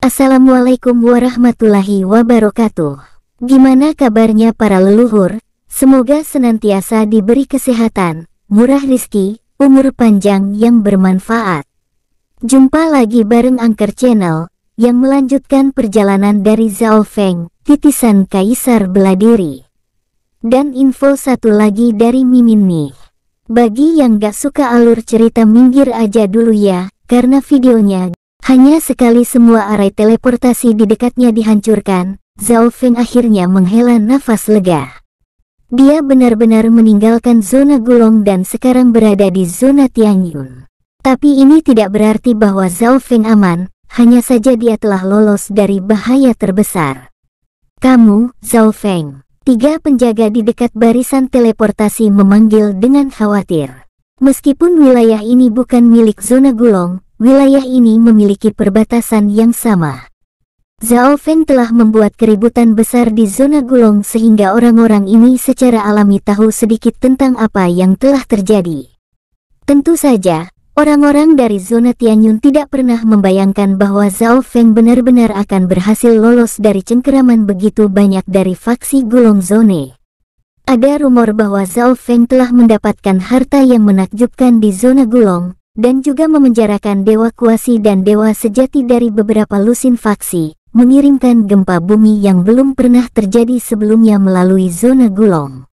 Assalamualaikum warahmatullahi wabarakatuh. Gimana kabarnya para leluhur? Semoga senantiasa diberi kesehatan, murah rizki, umur panjang yang bermanfaat. Jumpa lagi bareng Angker Channel, yang melanjutkan perjalanan dari Zhao Feng, titisan Kaisar Beladiri. Dan info satu lagi dari Mimin nih. Bagi yang gak suka alur cerita minggir aja dulu ya, karena videonya hanya sekali semua arai teleportasi di dekatnya dihancurkan, Zhao Feng akhirnya menghela nafas lega. Dia benar-benar meninggalkan zona gulong dan sekarang berada di zona Tianyun. Tapi ini tidak berarti bahwa Zhao Feng aman, hanya saja dia telah lolos dari bahaya terbesar. Kamu, Zhao Feng. Tiga penjaga di dekat barisan teleportasi memanggil dengan khawatir. Meskipun wilayah ini bukan milik zona gulong, wilayah ini memiliki perbatasan yang sama. Zhao Feng telah membuat keributan besar di zona gulong sehingga orang-orang ini secara alami tahu sedikit tentang apa yang telah terjadi. Tentu saja, Orang-orang dari zona Tianyun tidak pernah membayangkan bahwa Zhao Feng benar-benar akan berhasil lolos dari cengkeraman begitu banyak dari faksi gulung zone. Ada rumor bahwa Zhao Feng telah mendapatkan harta yang menakjubkan di zona gulung dan juga memenjarakan dewa kuasi dan dewa sejati dari beberapa lusin faksi, mengirimkan gempa bumi yang belum pernah terjadi sebelumnya melalui zona gulung.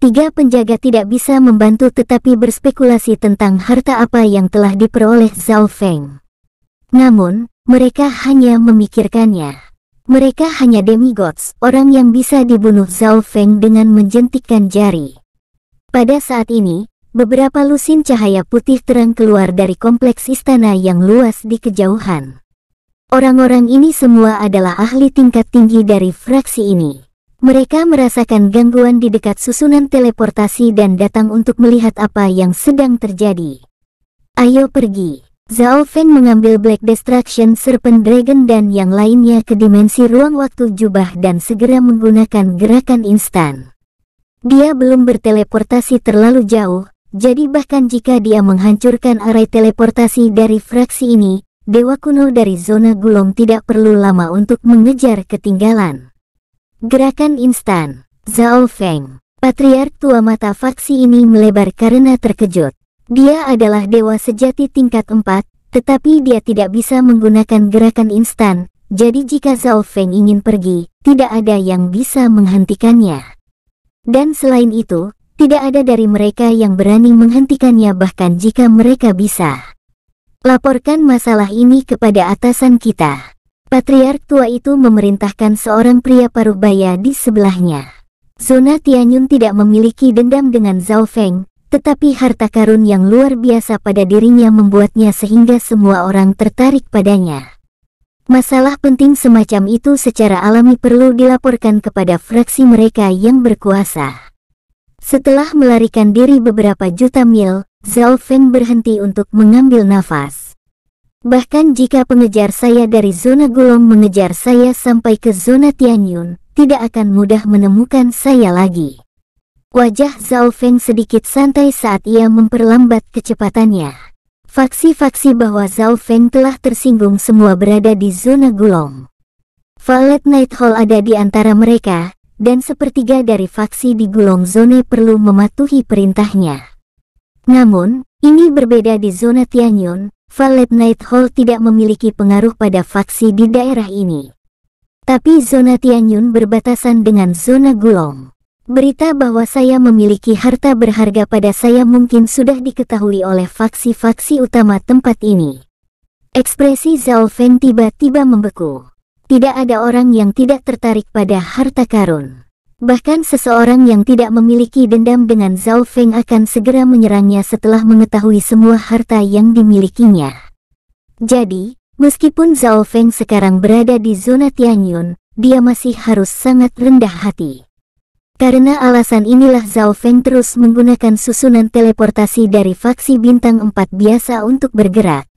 Tiga penjaga tidak bisa membantu tetapi berspekulasi tentang harta apa yang telah diperoleh Zhao Feng. Namun, mereka hanya memikirkannya. Mereka hanya demigods, orang yang bisa dibunuh Zhao Feng dengan menjentikkan jari. Pada saat ini, beberapa lusin cahaya putih terang keluar dari kompleks istana yang luas di kejauhan. Orang-orang ini semua adalah ahli tingkat tinggi dari fraksi ini. Mereka merasakan gangguan di dekat susunan teleportasi dan datang untuk melihat apa yang sedang terjadi. Ayo pergi. Zhao Feng mengambil Black Destruction Serpent Dragon dan yang lainnya ke dimensi ruang waktu jubah dan segera menggunakan gerakan instan. Dia belum berteleportasi terlalu jauh, jadi bahkan jika dia menghancurkan array teleportasi dari fraksi ini, Dewa kuno dari zona gulung tidak perlu lama untuk mengejar ketinggalan. Gerakan instan. Zhao Feng, patriark tua mata faksi ini melebar karena terkejut. Dia adalah dewa sejati tingkat 4, tetapi dia tidak bisa menggunakan gerakan instan, jadi jika Zhao Feng ingin pergi, tidak ada yang bisa menghentikannya. Dan selain itu, tidak ada dari mereka yang berani menghentikannya bahkan jika mereka bisa. Laporkan masalah ini kepada atasan kita. Patriark tua itu memerintahkan seorang pria parubaya di sebelahnya. Zona Tianyun tidak memiliki dendam dengan Zhao Feng, tetapi harta karun yang luar biasa pada dirinya membuatnya sehingga semua orang tertarik padanya. Masalah penting semacam itu secara alami perlu dilaporkan kepada fraksi mereka yang berkuasa. Setelah melarikan diri beberapa juta mil, Zhao Feng berhenti untuk mengambil nafas. Bahkan jika pengejar saya dari zona gulong mengejar saya sampai ke zona Tianyun, tidak akan mudah menemukan saya lagi. Wajah Zhao Feng sedikit santai saat ia memperlambat kecepatannya. Faksi-faksi bahwa Zhao Feng telah tersinggung semua berada di zona gulong. Violet Night Hall ada di antara mereka, dan sepertiga dari faksi di Gulong Zone perlu mematuhi perintahnya. Namun, ini berbeda di zona Tianyun, Valet Night Hall tidak memiliki pengaruh pada faksi di daerah ini. Tapi zona Tianyun berbatasan dengan zona Gulong. Berita bahwa saya memiliki harta berharga pada saya mungkin sudah diketahui oleh faksi-faksi utama tempat ini. Ekspresi Zhao Feng tiba-tiba membeku. Tidak ada orang yang tidak tertarik pada harta karun. Bahkan seseorang yang tidak memiliki dendam dengan Zhao Feng akan segera menyerangnya setelah mengetahui semua harta yang dimilikinya. Jadi, meskipun Zhao Feng sekarang berada di zona Tianyun, dia masih harus sangat rendah hati. Karena alasan inilah Zhao Feng terus menggunakan susunan teleportasi dari faksi bintang 4 biasa untuk bergerak.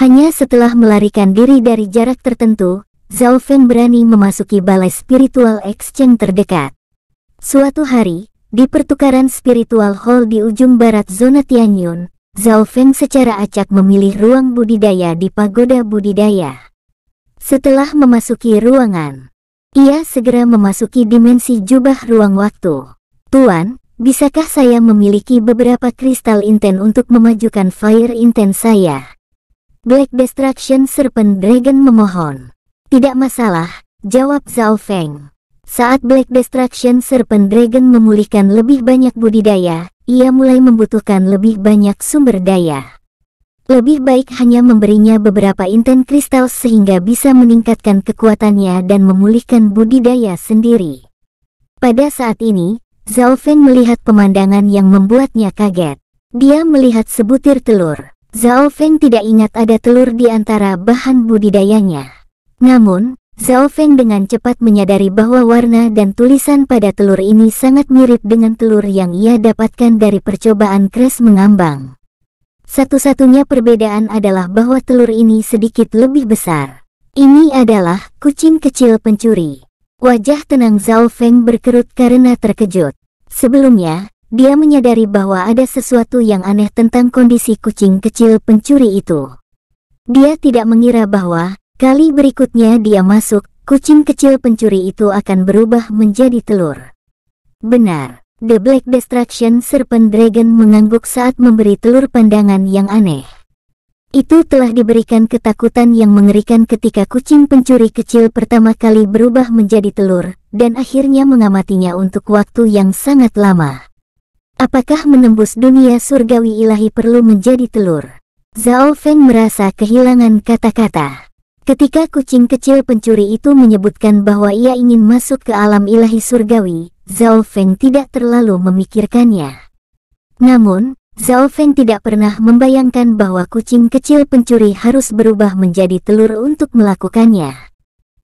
Hanya setelah melarikan diri dari jarak tertentu, Zalfen berani memasuki balai spiritual exchange terdekat. Suatu hari, di pertukaran spiritual hall di ujung barat zona Tianyun, Zalfen secara acak memilih ruang budidaya di pagoda budidaya. Setelah memasuki ruangan, ia segera memasuki dimensi jubah ruang waktu. Tuan, bisakah saya memiliki beberapa kristal inten untuk memajukan fire inten saya? Black Destruction Serpent Dragon memohon. Tidak masalah, jawab Zhao Feng. Saat Black Destruction Serpent Dragon memulihkan lebih banyak budidaya, ia mulai membutuhkan lebih banyak sumber daya. Lebih baik hanya memberinya beberapa inten kristal sehingga bisa meningkatkan kekuatannya dan memulihkan budidaya sendiri. Pada saat ini, Zhao Feng melihat pemandangan yang membuatnya kaget. Dia melihat sebutir telur. Zhao Feng tidak ingat ada telur di antara bahan budidayanya. Namun, Zhao Feng dengan cepat menyadari bahwa warna dan tulisan pada telur ini sangat mirip dengan telur yang ia dapatkan dari percobaan kres mengambang. Satu-satunya perbedaan adalah bahwa telur ini sedikit lebih besar. Ini adalah kucing kecil pencuri. Wajah tenang Zhao Feng berkerut karena terkejut. Sebelumnya, dia menyadari bahwa ada sesuatu yang aneh tentang kondisi kucing kecil pencuri itu. Dia tidak mengira bahwa Kali berikutnya dia masuk, kucing kecil pencuri itu akan berubah menjadi telur. Benar, The Black Destruction Serpent Dragon mengangguk saat memberi telur pandangan yang aneh. Itu telah diberikan ketakutan yang mengerikan ketika kucing pencuri kecil pertama kali berubah menjadi telur, dan akhirnya mengamatinya untuk waktu yang sangat lama. Apakah menembus dunia surgawi ilahi perlu menjadi telur? Zhao Feng merasa kehilangan kata-kata. Ketika kucing kecil pencuri itu menyebutkan bahwa ia ingin masuk ke alam ilahi surgawi, Zhao Feng tidak terlalu memikirkannya. Namun, Zhao Feng tidak pernah membayangkan bahwa kucing kecil pencuri harus berubah menjadi telur untuk melakukannya.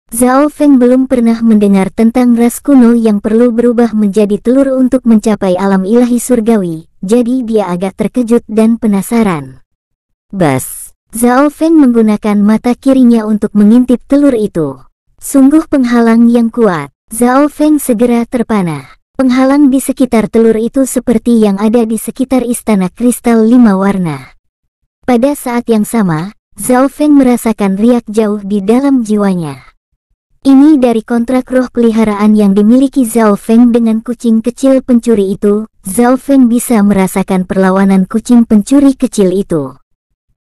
Zhao Feng belum pernah mendengar tentang ras kuno yang perlu berubah menjadi telur untuk mencapai alam ilahi surgawi, jadi dia agak terkejut dan penasaran. Bas, Zhao Feng menggunakan mata kirinya untuk mengintip telur itu. Sungguh penghalang yang kuat. Zhao Feng segera terpana. Penghalang di sekitar telur itu seperti yang ada di sekitar istana kristal lima warna. Pada saat yang sama, Zhao Feng merasakan riak jauh di dalam jiwanya. Ini dari kontrak roh peliharaan yang dimiliki Zhao Feng dengan kucing kecil pencuri itu, Zhao Feng bisa merasakan perlawanan kucing pencuri kecil itu.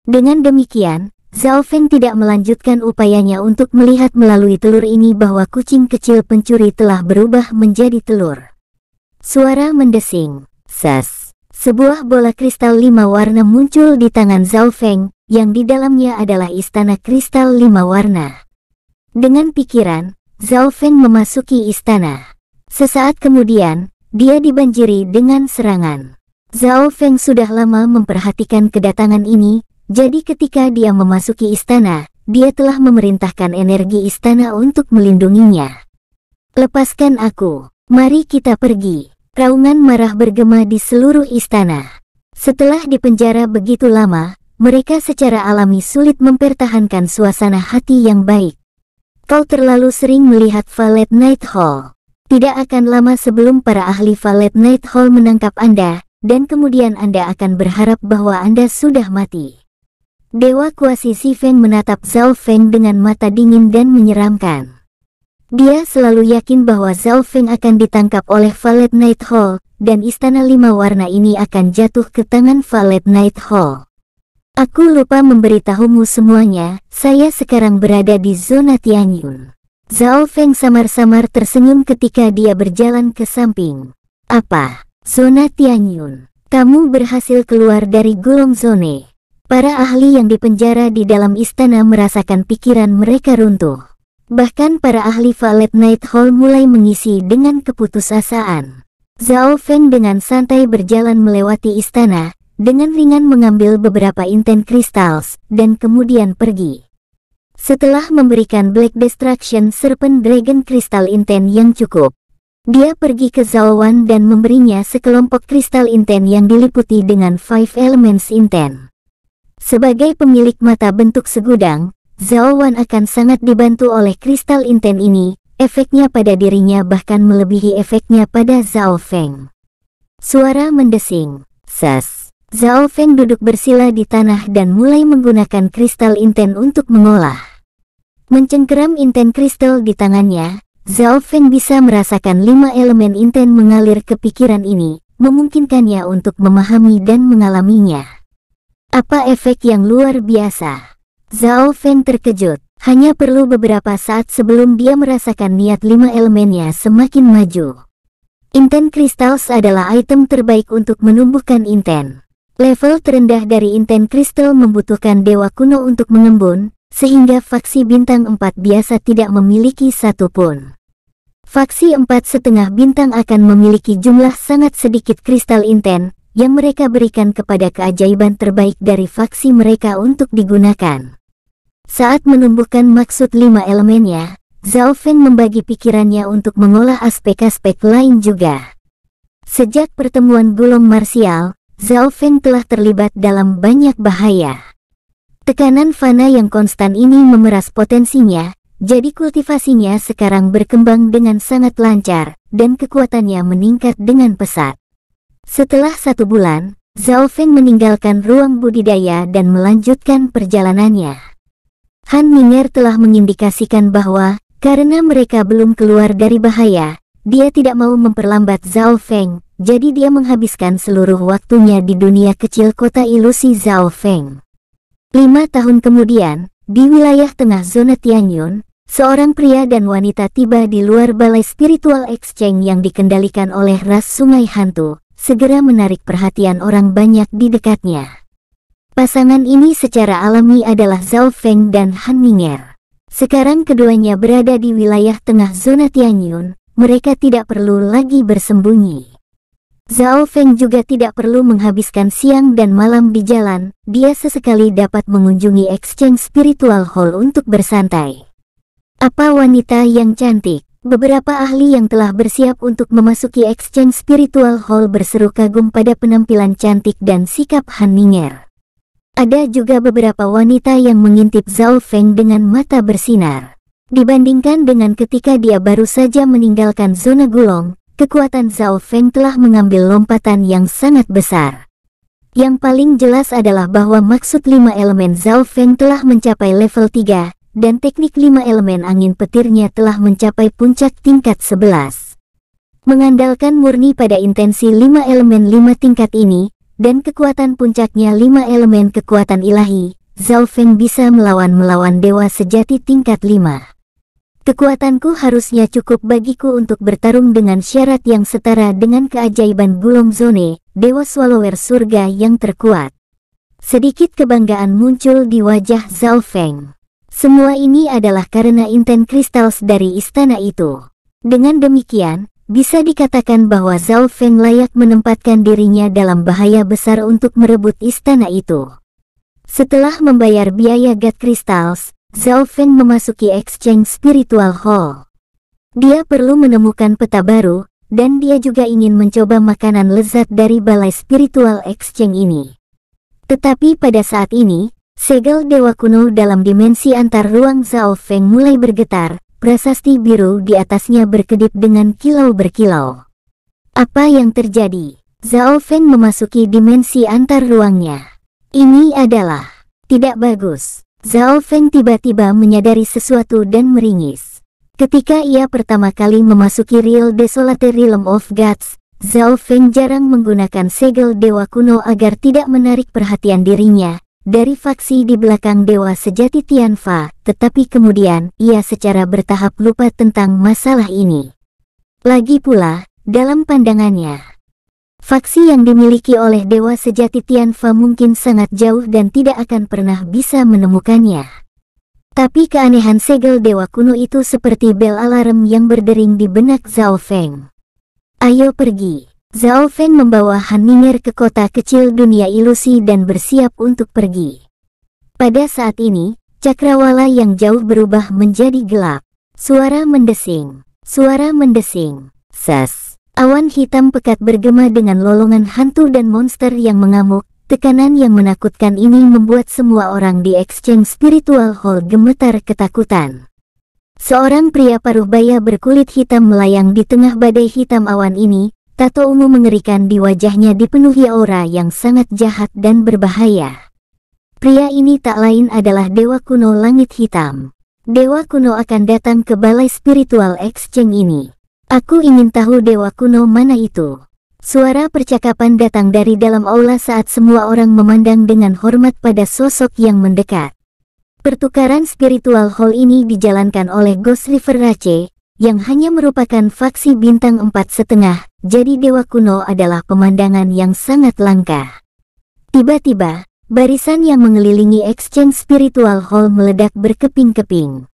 Dengan demikian, Zhao Feng tidak melanjutkan upayanya untuk melihat melalui telur ini bahwa kucing kecil pencuri telah berubah menjadi telur. Suara mendesing, ses. Sebuah bola kristal lima warna muncul di tangan Zhao Feng, yang di dalamnya adalah istana kristal lima warna. Dengan pikiran, Zhao Feng memasuki istana. Sesaat kemudian, dia dibanjiri dengan serangan. Zhao Feng sudah lama memperhatikan kedatangan ini, jadi ketika dia memasuki istana, dia telah memerintahkan energi istana untuk melindunginya. Lepaskan aku, mari kita pergi. Raungan marah bergema di seluruh istana. Setelah dipenjara begitu lama, mereka secara alami sulit mempertahankan suasana hati yang baik. Kau terlalu sering melihat Valet Night Hall. Tidak akan lama sebelum para ahli Valet Night Hall menangkap Anda, dan kemudian Anda akan berharap bahwa Anda sudah mati. Dewa Kuasi Sifen menatap Zhao Feng dengan mata dingin dan menyeramkan. Dia selalu yakin bahwa Zhao Feng akan ditangkap oleh Valet Night Hall, dan Istana Lima Warna ini akan jatuh ke tangan Valet Night Hall. Aku lupa memberitahumu semuanya, saya sekarang berada di zona Tianyun. Zhao Feng samar-samar tersenyum ketika dia berjalan ke samping. Apa? Zona Tianyun. Kamu berhasil keluar dari gulung zone. Para ahli yang dipenjara di dalam istana merasakan pikiran mereka runtuh. Bahkan para ahli Valet Night Hall mulai mengisi dengan keputusasaan. Zhao Feng dengan santai berjalan melewati istana, dengan ringan mengambil beberapa inten crystals, dan kemudian pergi. Setelah memberikan Black Destruction Serpent Dragon Kristal Inten yang cukup, dia pergi ke Zhao Wan dan memberinya sekelompok kristal inten yang diliputi dengan Five Elements Inten. Sebagai pemilik mata bentuk segudang, Zhao Wan akan sangat dibantu oleh kristal inten ini, efeknya pada dirinya bahkan melebihi efeknya pada Zhao Feng. Suara mendesing, sas. Zhao Feng duduk bersila di tanah dan mulai menggunakan kristal inten untuk mengolah. Mencengkeram inten kristal di tangannya, Zhao Feng bisa merasakan lima elemen inten mengalir ke pikiran ini, memungkinkannya untuk memahami dan mengalaminya. Apa efek yang luar biasa? Zhao Feng terkejut. Hanya perlu beberapa saat sebelum dia merasakan niat lima elemennya semakin maju. Inten Crystals adalah item terbaik untuk menumbuhkan inten. Level terendah dari inten crystal membutuhkan dewa kuno untuk mengembun, sehingga faksi bintang 4 biasa tidak memiliki satupun. Faksi empat setengah bintang akan memiliki jumlah sangat sedikit kristal inten, yang mereka berikan kepada keajaiban terbaik dari faksi mereka untuk digunakan. Saat menumbuhkan maksud lima elemennya, Zhao Feng membagi pikirannya untuk mengolah aspek-aspek lain juga. Sejak pertemuan gulung marsial, Zhao Feng telah terlibat dalam banyak bahaya. Tekanan fana yang konstan ini memeras potensinya, jadi kultivasinya sekarang berkembang dengan sangat lancar, dan kekuatannya meningkat dengan pesat. Setelah satu bulan, Zhao Feng meninggalkan ruang budidaya dan melanjutkan perjalanannya. Han Minger telah mengindikasikan bahwa karena mereka belum keluar dari bahaya, dia tidak mau memperlambat Zhao Feng, jadi dia menghabiskan seluruh waktunya di dunia kecil kota ilusi Zhao Feng. Lima tahun kemudian, di wilayah tengah zona Tianyun, seorang pria dan wanita tiba di luar balai spiritual exchange yang dikendalikan oleh ras sungai hantu, segera menarik perhatian orang banyak di dekatnya. Pasangan ini secara alami adalah Zhao Feng dan Han Ming'er. Sekarang keduanya berada di wilayah tengah zona Tianyun, mereka tidak perlu lagi bersembunyi. Zhao Feng juga tidak perlu menghabiskan siang dan malam di jalan, dia sesekali dapat mengunjungi exchange spiritual hall untuk bersantai. Apa wanita yang cantik? Beberapa ahli yang telah bersiap untuk memasuki exchange spiritual hall berseru kagum pada penampilan cantik dan sikap Han Ninger. Ada juga beberapa wanita yang mengintip Zhao Feng dengan mata bersinar. Dibandingkan dengan ketika dia baru saja meninggalkan zona gulong, kekuatan Zhao Feng telah mengambil lompatan yang sangat besar. Yang paling jelas adalah bahwa maksud lima elemen Zhao Feng telah mencapai level 3, dan teknik lima elemen angin petirnya telah mencapai puncak tingkat 11. Mengandalkan murni pada intensi lima elemen lima tingkat ini, dan kekuatan puncaknya lima elemen kekuatan ilahi, Zhao Feng bisa melawan-melawan dewa sejati tingkat lima. Kekuatanku harusnya cukup bagiku untuk bertarung dengan syarat yang setara dengan keajaiban Gulong Zone, Dewa Swallower Surga yang terkuat. Sedikit kebanggaan muncul di wajah Zhao Feng. Semua ini adalah karena inten kristal dari istana itu. Dengan demikian, bisa dikatakan bahwa Zhao Feng layak menempatkan dirinya dalam bahaya besar untuk merebut istana itu. Setelah membayar biaya God Crystals, Zhao Feng memasuki Exchange Spiritual Hall. Dia perlu menemukan peta baru, dan dia juga ingin mencoba makanan lezat dari Balai Spiritual Exchange ini. Tetapi pada saat ini, Segel dewa kuno dalam dimensi antar ruang Zhao Feng mulai bergetar, prasasti biru di atasnya berkedip dengan kilau berkilau. Apa yang terjadi? Zhao Feng memasuki dimensi antar ruangnya. Ini adalah tidak bagus. Zhao Feng tiba-tiba menyadari sesuatu dan meringis. Ketika ia pertama kali memasuki Real Desolate Realm of Gods, Zhao Feng jarang menggunakan segel dewa kuno agar tidak menarik perhatian dirinya, dari faksi di belakang Dewa Sejati Tianfa, tetapi kemudian ia secara bertahap lupa tentang masalah ini. Lagi pula, dalam pandangannya, faksi yang dimiliki oleh Dewa Sejati Tianfa mungkin sangat jauh dan tidak akan pernah bisa menemukannya. Tapi keanehan segel Dewa kuno itu seperti bel alarm yang berdering di benak Zhao Feng. Ayo pergi. Zhao Feng membawa Han Mingir ke kota kecil dunia ilusi dan bersiap untuk pergi. Pada saat ini, cakrawala yang jauh berubah menjadi gelap. Suara mendesing, suara mendesing, ses. Awan hitam pekat bergema dengan lolongan hantu dan monster yang mengamuk. Tekanan yang menakutkan ini membuat semua orang di Exchange Spiritual Hall gemetar ketakutan. Seorang pria paruh baya berkulit hitam melayang di tengah badai hitam awan ini, Tato ungu mengerikan di wajahnya dipenuhi aura yang sangat jahat dan berbahaya. Pria ini tak lain adalah Dewa Kuno Langit Hitam. Dewa Kuno akan datang ke Balai Spiritual Exchange ini. Aku ingin tahu Dewa Kuno mana itu. Suara percakapan datang dari dalam aula saat semua orang memandang dengan hormat pada sosok yang mendekat. Pertukaran spiritual hall ini dijalankan oleh Ghost River Rache, yang hanya merupakan faksi bintang empat setengah, jadi dewa kuno adalah pemandangan yang sangat langka. Tiba-tiba, barisan yang mengelilingi exchange spiritual hall meledak berkeping-keping.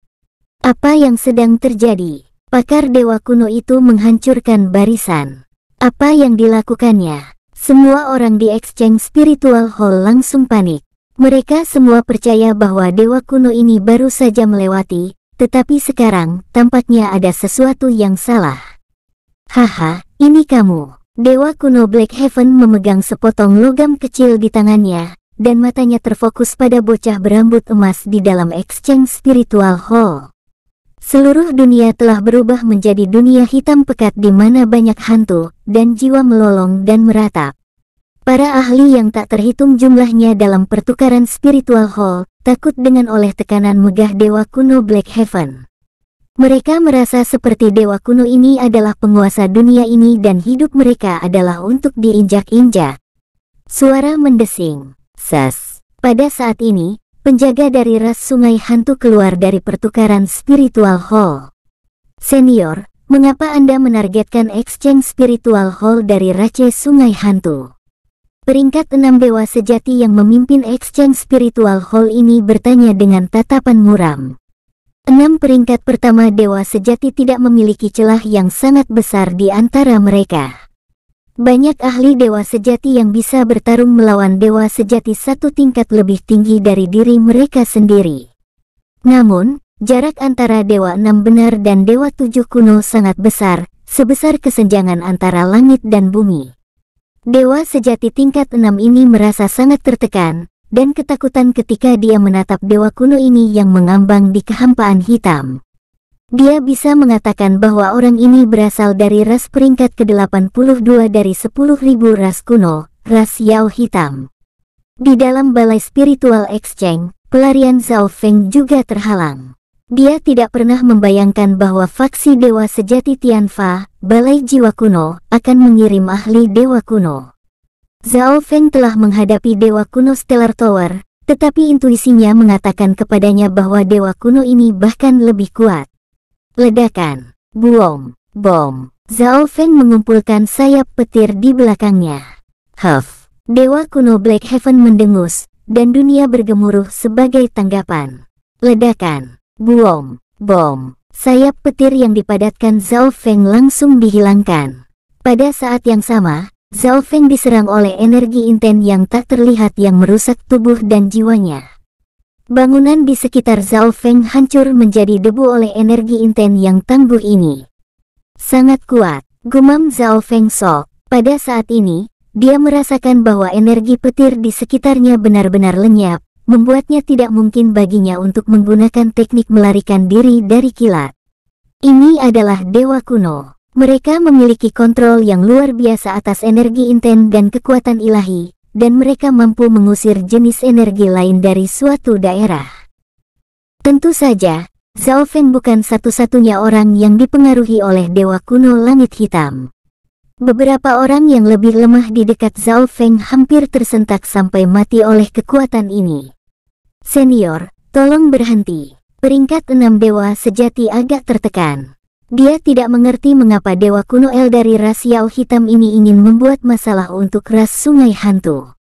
Apa yang sedang terjadi? Pakar dewa kuno itu menghancurkan barisan. Apa yang dilakukannya? Semua orang di exchange spiritual hall langsung panik. Mereka semua percaya bahwa dewa kuno ini baru saja melewati tetapi sekarang, tampaknya ada sesuatu yang salah. Haha, ini kamu. Dewa kuno Black Heaven memegang sepotong logam kecil di tangannya, dan matanya terfokus pada bocah berambut emas di dalam exchange spiritual hall. Seluruh dunia telah berubah menjadi dunia hitam pekat di mana banyak hantu, dan jiwa melolong dan meratap. Para ahli yang tak terhitung jumlahnya dalam pertukaran spiritual hall, takut dengan oleh tekanan megah dewa kuno Black Heaven. Mereka merasa seperti dewa kuno ini adalah penguasa dunia ini dan hidup mereka adalah untuk diinjak-injak. Suara mendesing. Sas. Pada saat ini, penjaga dari ras sungai hantu keluar dari pertukaran spiritual hall. Senior, mengapa Anda menargetkan exchange spiritual hall dari race sungai hantu? Peringkat enam dewa sejati yang memimpin exchange spiritual hall ini bertanya dengan tatapan muram. Enam peringkat pertama dewa sejati tidak memiliki celah yang sangat besar di antara mereka. Banyak ahli dewa sejati yang bisa bertarung melawan dewa sejati satu tingkat lebih tinggi dari diri mereka sendiri. Namun, jarak antara dewa enam benar dan dewa tujuh kuno sangat besar, sebesar kesenjangan antara langit dan bumi. Dewa sejati tingkat enam ini merasa sangat tertekan, dan ketakutan ketika dia menatap dewa kuno ini yang mengambang di kehampaan hitam. Dia bisa mengatakan bahwa orang ini berasal dari ras peringkat ke-82 dari 10.000 ras kuno, ras Yao hitam. Di dalam balai spiritual exchange, pelarian Zhao Feng juga terhalang. Dia tidak pernah membayangkan bahwa faksi dewa sejati Tianfa, Balai Jiwa Kuno akan mengirim ahli Dewa Kuno. Zhao Feng telah menghadapi Dewa Kuno Stellar Tower, tetapi intuisinya mengatakan kepadanya bahwa Dewa Kuno ini bahkan lebih kuat. Ledakan, buom, bom, Zhao Feng mengumpulkan sayap petir di belakangnya. Huff, Dewa Kuno Black Heaven mendengus, dan dunia bergemuruh sebagai tanggapan. Ledakan, buom, bom, sayap petir yang dipadatkan Zhao Feng langsung dihilangkan. Pada saat yang sama, Zhao Feng diserang oleh energi inten yang tak terlihat yang merusak tubuh dan jiwanya. Bangunan di sekitar Zhao Feng hancur menjadi debu oleh energi inten yang tangguh ini. Sangat kuat, gumam Zhao Feng Sok. Pada saat ini, dia merasakan bahwa energi petir di sekitarnya benar-benar lenyap, membuatnya tidak mungkin baginya untuk menggunakan teknik melarikan diri dari kilat. Ini adalah dewa kuno. Mereka memiliki kontrol yang luar biasa atas energi inten dan kekuatan ilahi, dan mereka mampu mengusir jenis energi lain dari suatu daerah. Tentu saja, Zhao Fen bukan satu-satunya orang yang dipengaruhi oleh Dewa Kuno Langit Hitam. Beberapa orang yang lebih lemah di dekat Zhao Feng hampir tersentak sampai mati oleh kekuatan ini. Senior, tolong berhenti. Peringkat enam dewa sejati agak tertekan. Dia tidak mengerti mengapa dewa kuno El dari ras Yao hitam ini ingin membuat masalah untuk ras sungai hantu.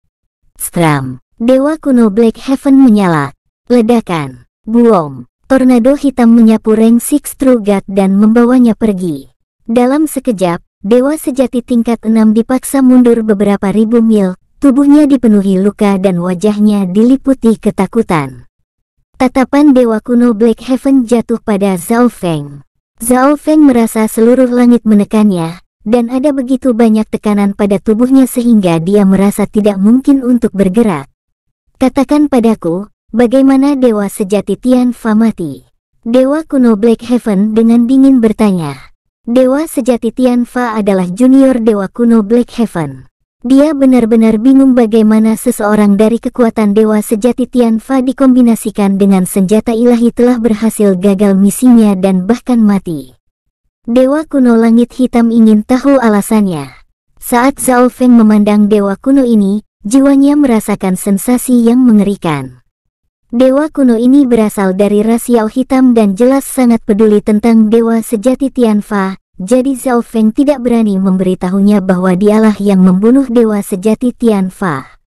Stram, dewa kuno Black Heaven menyala. Ledakan, buom, tornado hitam menyapu Reng Six True God dan membawanya pergi. Dalam sekejap, Dewa sejati tingkat enam dipaksa mundur beberapa ribu mil Tubuhnya dipenuhi luka dan wajahnya diliputi ketakutan. Tatapan Dewa kuno Black Heaven jatuh pada Zhao Feng. Zhao Feng merasa seluruh langit menekannya, dan ada begitu banyak tekanan pada tubuhnya sehingga dia merasa tidak mungkin untuk bergerak. Katakan padaku, bagaimana Dewa sejati Tian Fa mati? Dewa kuno Black Heaven dengan dingin bertanya. Dewa sejati Tian Fa adalah junior Dewa kuno Black Heaven. Dia benar-benar bingung bagaimana seseorang dari kekuatan dewa sejati Tianfa dikombinasikan dengan senjata ilahi telah berhasil gagal misinya dan bahkan mati. Dewa kuno langit hitam ingin tahu alasannya. Saat Zhao Feng memandang dewa kuno ini, jiwanya merasakan sensasi yang mengerikan. Dewa kuno ini berasal dari ras Yao hitam dan jelas sangat peduli tentang dewa sejati Tianfa, jadi Zhao Feng tidak berani memberitahunya bahwa dialah yang membunuh dewa sejati Tian Fa.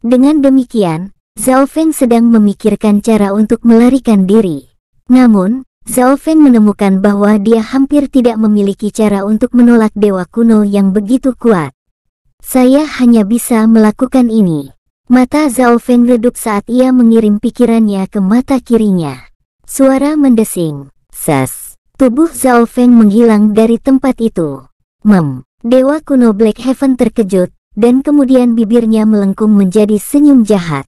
Dengan demikian, Zhao Feng sedang memikirkan cara untuk melarikan diri. Namun, Zhao Feng menemukan bahwa dia hampir tidak memiliki cara untuk menolak dewa kuno yang begitu kuat. Saya hanya bisa melakukan ini. Mata Zhao Feng redup saat ia mengirim pikirannya ke mata kirinya. Suara mendesing. Sas. Tubuh Zhao Feng menghilang dari tempat itu. Mem, Dewa kuno Black Heaven terkejut, dan kemudian bibirnya melengkung menjadi senyum jahat.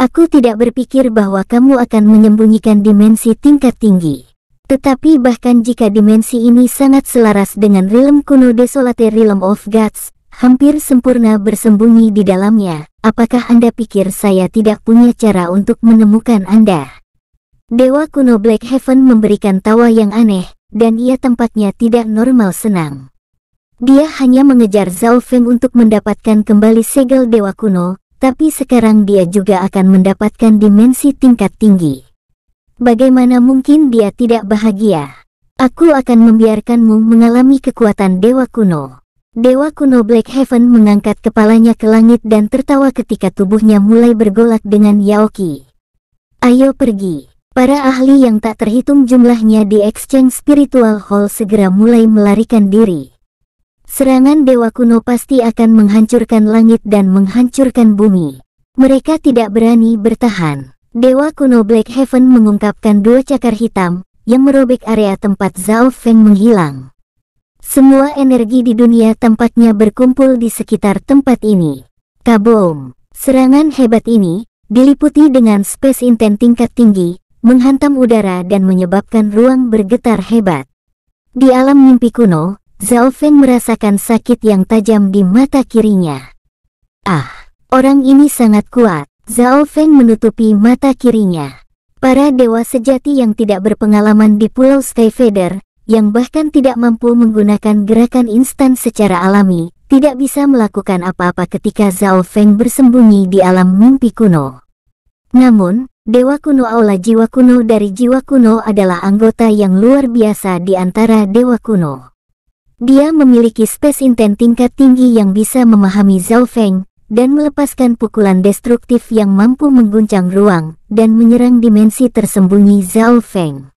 Aku tidak berpikir bahwa kamu akan menyembunyikan dimensi tingkat tinggi. Tetapi bahkan jika dimensi ini sangat selaras dengan realm kuno Desolate Realm of Gods, hampir sempurna bersembunyi di dalamnya, apakah Anda pikir saya tidak punya cara untuk menemukan Anda? Dewa kuno Black Heaven memberikan tawa yang aneh, dan ia tempatnya tidak normal senang. Dia hanya mengejar Zhao Feng untuk mendapatkan kembali segel Dewa kuno, tapi sekarang dia juga akan mendapatkan dimensi tingkat tinggi. Bagaimana mungkin dia tidak bahagia? Aku akan membiarkanmu mengalami kekuatan Dewa Kuno. Dewa Kuno Black Heaven mengangkat kepalanya ke langit dan tertawa ketika tubuhnya mulai bergolak dengan Yaoki. Ayo pergi. Para ahli yang tak terhitung jumlahnya di Exchange Spiritual Hall segera mulai melarikan diri. Serangan Dewa Kuno pasti akan menghancurkan langit dan menghancurkan bumi. Mereka tidak berani bertahan. Dewa Kuno Black Heaven mengungkapkan dua cakar hitam yang merobek area tempat Zhao Feng menghilang. Semua energi di dunia tempatnya berkumpul di sekitar tempat ini. Kaboom! Serangan hebat ini diliputi dengan space intent tingkat tinggi menghantam udara dan menyebabkan ruang bergetar hebat. Di alam mimpi kuno, Zhao Feng merasakan sakit yang tajam di mata kirinya. Ah, orang ini sangat kuat. Zhao Feng menutupi mata kirinya. Para dewa sejati yang tidak berpengalaman di Pulau Skyfeder, yang bahkan tidak mampu menggunakan gerakan instan secara alami, tidak bisa melakukan apa-apa ketika Zhao Feng bersembunyi di alam mimpi kuno. Namun, Dewa kuno Aula Jiwa Kuno dari Jiwa Kuno adalah anggota yang luar biasa di antara Dewa Kuno. Dia memiliki Space Intent tingkat tinggi yang bisa memahami Zhao Feng dan melepaskan pukulan destruktif yang mampu mengguncang ruang dan menyerang dimensi tersembunyi Zhao Feng.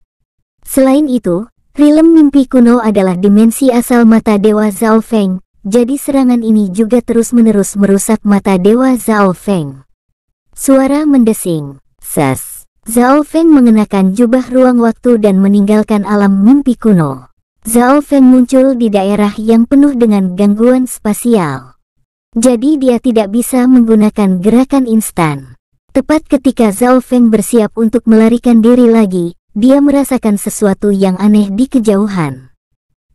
Selain itu, Rilem mimpi kuno adalah dimensi asal mata Dewa Zhao Feng, jadi serangan ini juga terus-menerus merusak mata Dewa Zhao Feng. Suara mendesing Zaofeng Zhao Feng mengenakan jubah ruang waktu dan meninggalkan alam mimpi kuno. Zhao Feng muncul di daerah yang penuh dengan gangguan spasial. Jadi dia tidak bisa menggunakan gerakan instan. Tepat ketika Zhao Feng bersiap untuk melarikan diri lagi, dia merasakan sesuatu yang aneh di kejauhan.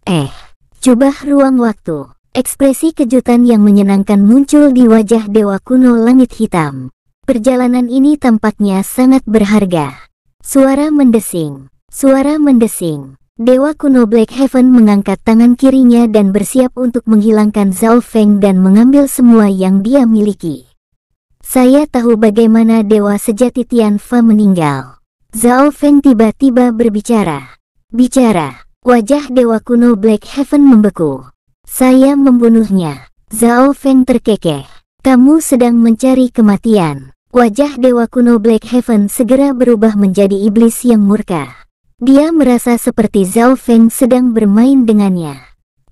Eh, Jubah ruang waktu. Ekspresi kejutan yang menyenangkan muncul di wajah dewa kuno langit hitam. Perjalanan ini tampaknya sangat berharga. Suara mendesing. Suara mendesing. Dewa kuno Black Heaven mengangkat tangan kirinya dan bersiap untuk menghilangkan Zhao Feng dan mengambil semua yang dia miliki. Saya tahu bagaimana Dewa sejati Tian Fa meninggal. Zhao Feng tiba-tiba berbicara. Bicara, wajah Dewa kuno Black Heaven membeku. Saya membunuhnya. Zhao Feng terkekeh. Kamu sedang mencari kematian. Wajah dewa kuno Black Heaven segera berubah menjadi iblis yang murka. Dia merasa seperti Zhao Feng sedang bermain dengannya.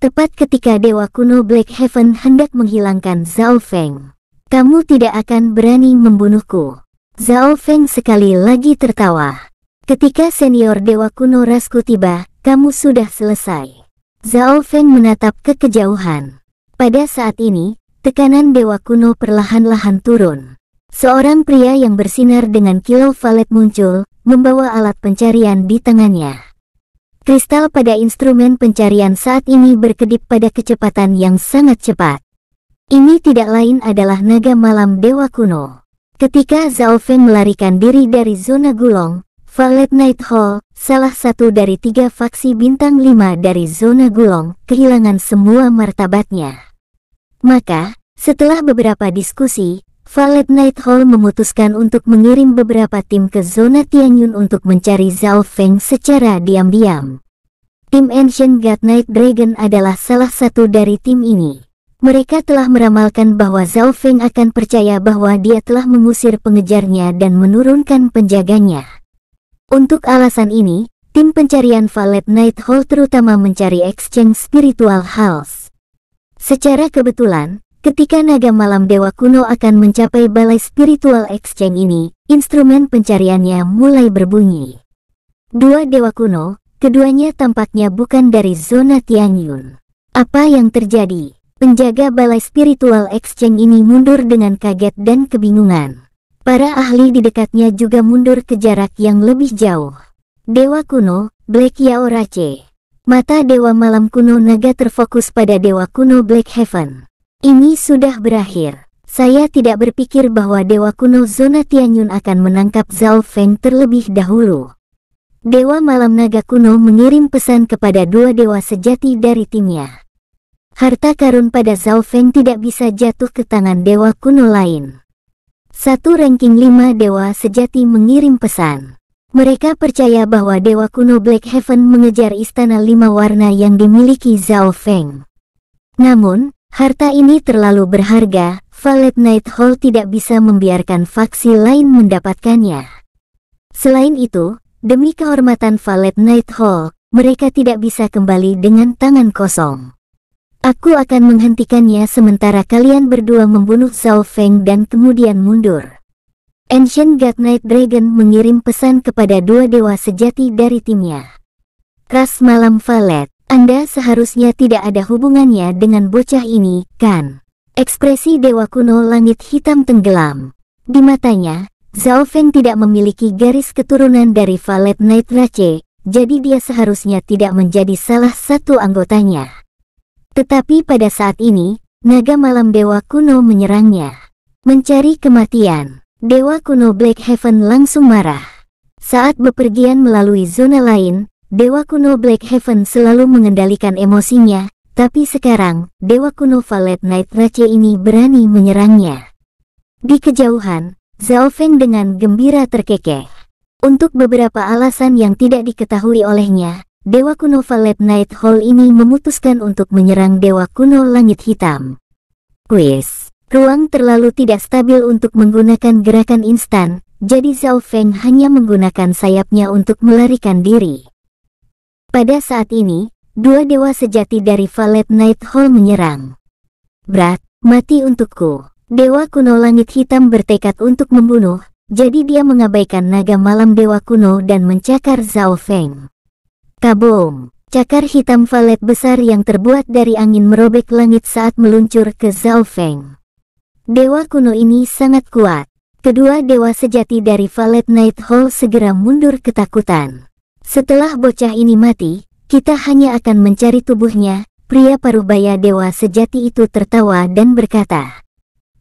Tepat ketika dewa kuno Black Heaven hendak menghilangkan Zhao Feng. Kamu tidak akan berani membunuhku. Zhao Feng sekali lagi tertawa. Ketika senior dewa kuno Rasku tiba, kamu sudah selesai. Zhao Feng menatap ke kejauhan. Pada saat ini, tekanan dewa kuno perlahan-lahan turun. Seorang pria yang bersinar dengan kilau valet muncul, membawa alat pencarian di tangannya. Kristal pada instrumen pencarian saat ini berkedip pada kecepatan yang sangat cepat. Ini tidak lain adalah naga malam dewa kuno. Ketika Zhao Feng melarikan diri dari zona gulong, Valet Night Hall, salah satu dari tiga faksi bintang lima dari zona gulong, kehilangan semua martabatnya. Maka, setelah beberapa diskusi, Violet Night Hall memutuskan untuk mengirim beberapa tim ke zona Tianyun untuk mencari Zhao Feng secara diam-diam. Tim Ancient God Night Dragon adalah salah satu dari tim ini. Mereka telah meramalkan bahwa Zhao Feng akan percaya bahwa dia telah mengusir pengejarnya dan menurunkan penjaganya. Untuk alasan ini, tim pencarian Violet Night Hall terutama mencari Exchange Spiritual House. Secara kebetulan, Ketika naga malam dewa kuno akan mencapai balai spiritual exchange ini, instrumen pencariannya mulai berbunyi. Dua dewa kuno, keduanya tampaknya bukan dari zona Tianyun. Apa yang terjadi? Penjaga balai spiritual exchange ini mundur dengan kaget dan kebingungan. Para ahli di dekatnya juga mundur ke jarak yang lebih jauh. Dewa kuno, Black Yaorace. Mata Dewa Malam Kuno Naga terfokus pada Dewa Kuno Black Heaven. Ini sudah berakhir. Saya tidak berpikir bahwa Dewa Kuno Zona Tianyun akan menangkap Zhao Feng terlebih dahulu. Dewa Malam Naga Kuno mengirim pesan kepada dua dewa sejati dari timnya. Harta karun pada Zhao Feng tidak bisa jatuh ke tangan dewa kuno lain. Satu ranking lima dewa sejati mengirim pesan. Mereka percaya bahwa dewa kuno Black Heaven mengejar istana lima warna yang dimiliki Zhao Feng. Namun, Harta ini terlalu berharga, Valet Night Hall tidak bisa membiarkan faksi lain mendapatkannya. Selain itu, demi kehormatan Valet Night Hall, mereka tidak bisa kembali dengan tangan kosong. Aku akan menghentikannya sementara kalian berdua membunuh Zhao Feng dan kemudian mundur. Ancient God Night Dragon mengirim pesan kepada dua dewa sejati dari timnya. Ras Malam Valet, anda seharusnya tidak ada hubungannya dengan bocah ini, kan? Ekspresi Dewa Kuno Langit Hitam tenggelam. Di matanya, Zhao Feng tidak memiliki garis keturunan dari Valet Knight Rache, jadi dia seharusnya tidak menjadi salah satu anggotanya. Tetapi pada saat ini, naga malam Dewa Kuno menyerangnya. Mencari kematian, Dewa Kuno Black Heaven langsung marah. Saat bepergian melalui zona lain, Dewa kuno Black Heaven selalu mengendalikan emosinya, tapi sekarang, Dewa kuno Valet Knight Rache ini berani menyerangnya. Di kejauhan, Zhao Feng dengan gembira terkekeh. Untuk beberapa alasan yang tidak diketahui olehnya, Dewa kuno Valet Knight Hall ini memutuskan untuk menyerang Dewa kuno Langit Hitam. Kuis, ruang terlalu tidak stabil untuk menggunakan gerakan instan, jadi Zhao Feng hanya menggunakan sayapnya untuk melarikan diri. Pada saat ini, dua dewa sejati dari Valet Night Hall menyerang. Brat, mati untukku. Dewa kuno langit hitam bertekad untuk membunuh, jadi dia mengabaikan naga malam dewa kuno dan mencakar Zhao Feng. Kaboom! Cakar hitam valet besar yang terbuat dari angin merobek langit saat meluncur ke Zhao Feng. Dewa kuno ini sangat kuat. Kedua dewa sejati dari Valet Night Hall segera mundur ketakutan. Setelah bocah ini mati, kita hanya akan mencari tubuhnya, pria parubaya dewa sejati itu tertawa dan berkata.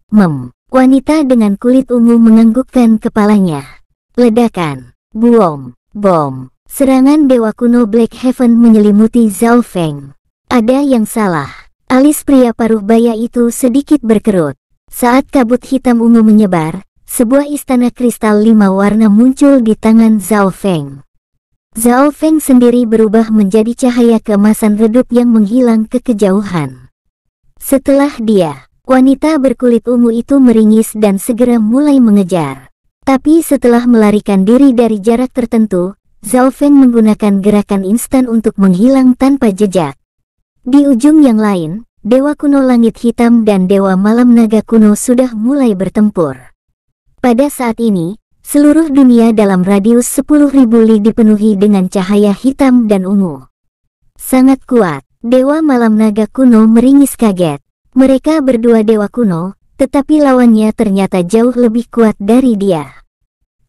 Mem, wanita dengan kulit ungu menganggukkan kepalanya. Ledakan, buom, bom, serangan dewa kuno Black Heaven menyelimuti Zhao Feng. Ada yang salah, alis pria parubaya itu sedikit berkerut. Saat kabut hitam ungu menyebar, sebuah istana kristal lima warna muncul di tangan Zhao Feng. Zhao Feng sendiri berubah menjadi cahaya kemasan redup yang menghilang ke kejauhan. Setelah dia, wanita berkulit ungu itu meringis dan segera mulai mengejar. Tapi setelah melarikan diri dari jarak tertentu, Zhao Feng menggunakan gerakan instan untuk menghilang tanpa jejak. Di ujung yang lain, Dewa Kuno Langit Hitam dan Dewa Malam Naga Kuno sudah mulai bertempur. Pada saat ini, seluruh dunia dalam radius 10.000 li dipenuhi dengan cahaya hitam dan ungu. Sangat kuat, Dewa Malam Naga kuno meringis kaget. Mereka berdua Dewa kuno, tetapi lawannya ternyata jauh lebih kuat dari dia.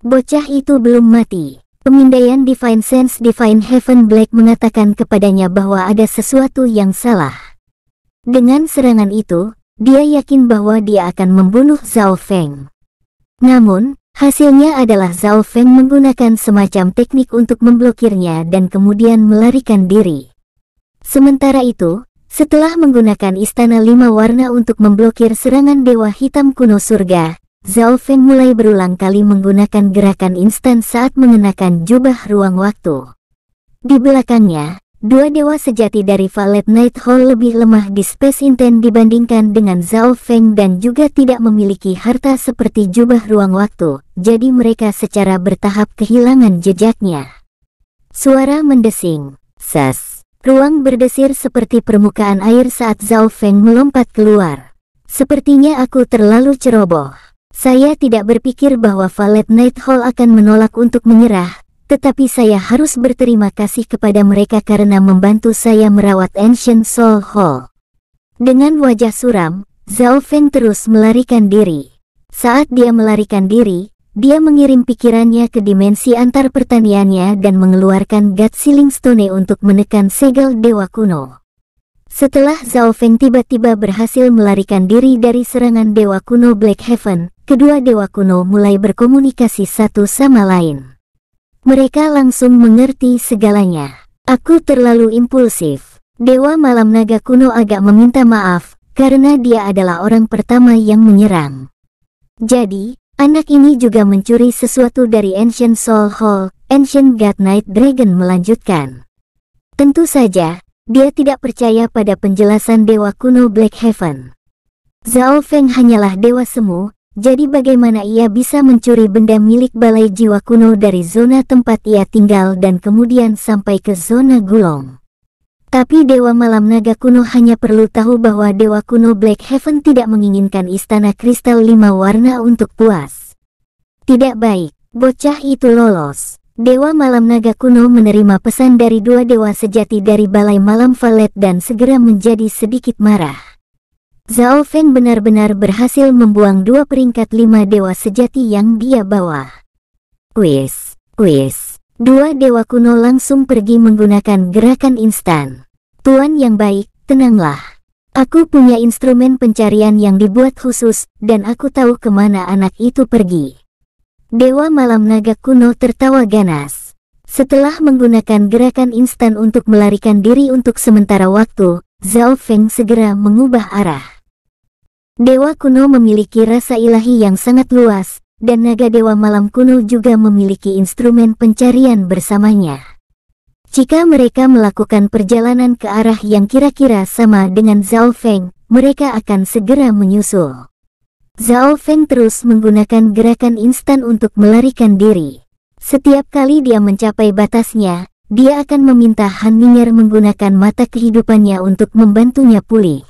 Bocah itu belum mati. Pemindaian Divine Sense Divine Heaven Black mengatakan kepadanya bahwa ada sesuatu yang salah. Dengan serangan itu, dia yakin bahwa dia akan membunuh Zhao Feng. Namun, Hasilnya adalah Zhao Feng menggunakan semacam teknik untuk memblokirnya dan kemudian melarikan diri. Sementara itu, setelah menggunakan istana lima warna untuk memblokir serangan Dewa Hitam Kuno Surga, Zhao Feng mulai berulang kali menggunakan gerakan instan saat mengenakan jubah ruang waktu. Di belakangnya, Dua dewa sejati dari Valet Night Hall lebih lemah di Space Intent dibandingkan dengan Zhao Feng dan juga tidak memiliki harta seperti jubah ruang waktu, jadi mereka secara bertahap kehilangan jejaknya. Suara mendesing, sas. Ruang berdesir seperti permukaan air saat Zhao Feng melompat keluar. Sepertinya aku terlalu ceroboh. Saya tidak berpikir bahwa Valet Night Hall akan menolak untuk menyerah, tetapi saya harus berterima kasih kepada mereka karena membantu saya merawat Ancient Soul Hall. Dengan wajah suram, Zhao Feng terus melarikan diri. Saat dia melarikan diri, dia mengirim pikirannya ke dimensi antar pertaniannya dan mengeluarkan God Ceiling Stone untuk menekan segel dewa kuno. Setelah Zhao Feng tiba-tiba berhasil melarikan diri dari serangan dewa kuno Black Heaven, kedua dewa kuno mulai berkomunikasi satu sama lain. Mereka langsung mengerti segalanya. Aku terlalu impulsif. Dewa Malam Naga kuno agak meminta maaf, karena dia adalah orang pertama yang menyerang. Jadi, anak ini juga mencuri sesuatu dari Ancient Soul Hall, Ancient God Knight Dragon melanjutkan. Tentu saja, dia tidak percaya pada penjelasan Dewa Kuno Black Heaven. Zhao Feng hanyalah Dewa Semu, jadi bagaimana ia bisa mencuri benda milik balai jiwa kuno dari zona tempat ia tinggal dan kemudian sampai ke zona gulong? Tapi Dewa Malam Naga kuno hanya perlu tahu bahwa Dewa kuno Black Heaven tidak menginginkan istana kristal lima warna untuk puas. Tidak baik, bocah itu lolos. Dewa Malam Naga kuno menerima pesan dari dua dewa sejati dari Balai Malam Valet dan segera menjadi sedikit marah. Zhao Feng benar-benar berhasil membuang dua peringkat lima dewa sejati yang dia bawa. Wis, wis, dua dewa kuno langsung pergi menggunakan gerakan instan. Tuan yang baik, tenanglah. Aku punya instrumen pencarian yang dibuat khusus, dan aku tahu kemana anak itu pergi. Dewa Malam Naga kuno tertawa ganas. Setelah menggunakan gerakan instan untuk melarikan diri untuk sementara waktu, Zhao Feng segera mengubah arah. Dewa kuno memiliki rasa ilahi yang sangat luas, dan naga dewa malam kuno juga memiliki instrumen pencarian bersamanya. Jika mereka melakukan perjalanan ke arah yang kira-kira sama dengan Zhao Feng, mereka akan segera menyusul. Zhao Feng terus menggunakan gerakan instan untuk melarikan diri. Setiap kali dia mencapai batasnya, dia akan meminta Han Ming'er menggunakan mata kehidupannya untuk membantunya pulih.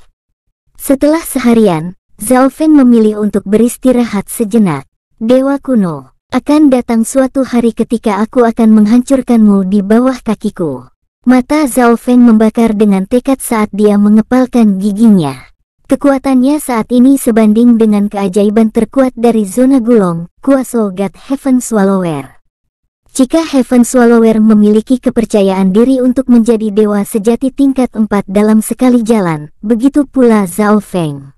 Setelah seharian, Zalfen memilih untuk beristirahat sejenak. Dewa kuno, akan datang suatu hari ketika aku akan menghancurkanmu di bawah kakiku. Mata Zalfen membakar dengan tekad saat dia mengepalkan giginya. Kekuatannya saat ini sebanding dengan keajaiban terkuat dari zona gulong, kuasa God Heaven Swallower. Jika Heaven Swallower memiliki kepercayaan diri untuk menjadi dewa sejati tingkat 4 dalam sekali jalan, begitu pula Zhao Feng.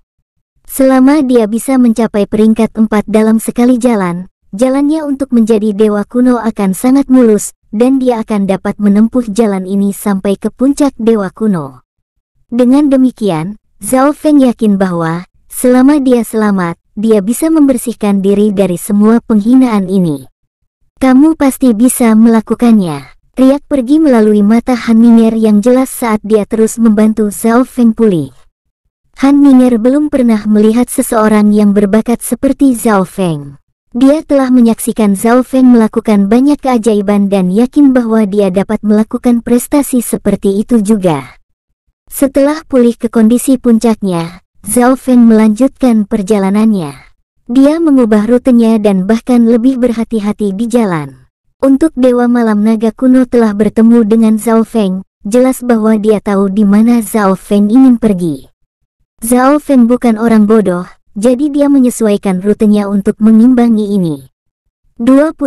Selama dia bisa mencapai peringkat 4 dalam sekali jalan, jalannya untuk menjadi dewa kuno akan sangat mulus, dan dia akan dapat menempuh jalan ini sampai ke puncak dewa kuno. Dengan demikian, Zhao Feng yakin bahwa, selama dia selamat, dia bisa membersihkan diri dari semua penghinaan ini. Kamu pasti bisa melakukannya. Riak pergi melalui mata Han Minger yang jelas saat dia terus membantu Zhao Feng pulih. Han Minger belum pernah melihat seseorang yang berbakat seperti Zhao Feng. Dia telah menyaksikan Zhao Feng melakukan banyak keajaiban dan yakin bahwa dia dapat melakukan prestasi seperti itu juga. Setelah pulih ke kondisi puncaknya, Zhao Feng melanjutkan perjalanannya. Dia mengubah rutenya dan bahkan lebih berhati-hati di jalan. Untuk Dewa Malam Naga kuno telah bertemu dengan Zhao Feng, jelas bahwa dia tahu di mana Zhao Feng ingin pergi. Zhao Feng bukan orang bodoh, jadi dia menyesuaikan rutenya untuk mengimbangi ini. 25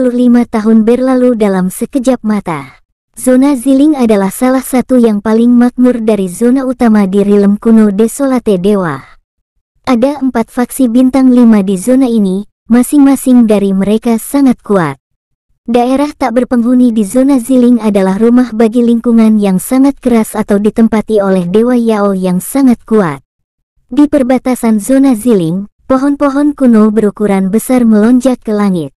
tahun berlalu dalam sekejap mata. Zona Ziling adalah salah satu yang paling makmur dari zona utama di Rilem kuno Desolate Dewa. Ada empat faksi bintang 5 di zona ini, masing-masing dari mereka sangat kuat. Daerah tak berpenghuni di zona Ziling adalah rumah bagi lingkungan yang sangat keras atau ditempati oleh Dewa Yao yang sangat kuat. Di perbatasan zona Ziling, pohon-pohon kuno berukuran besar melonjak ke langit.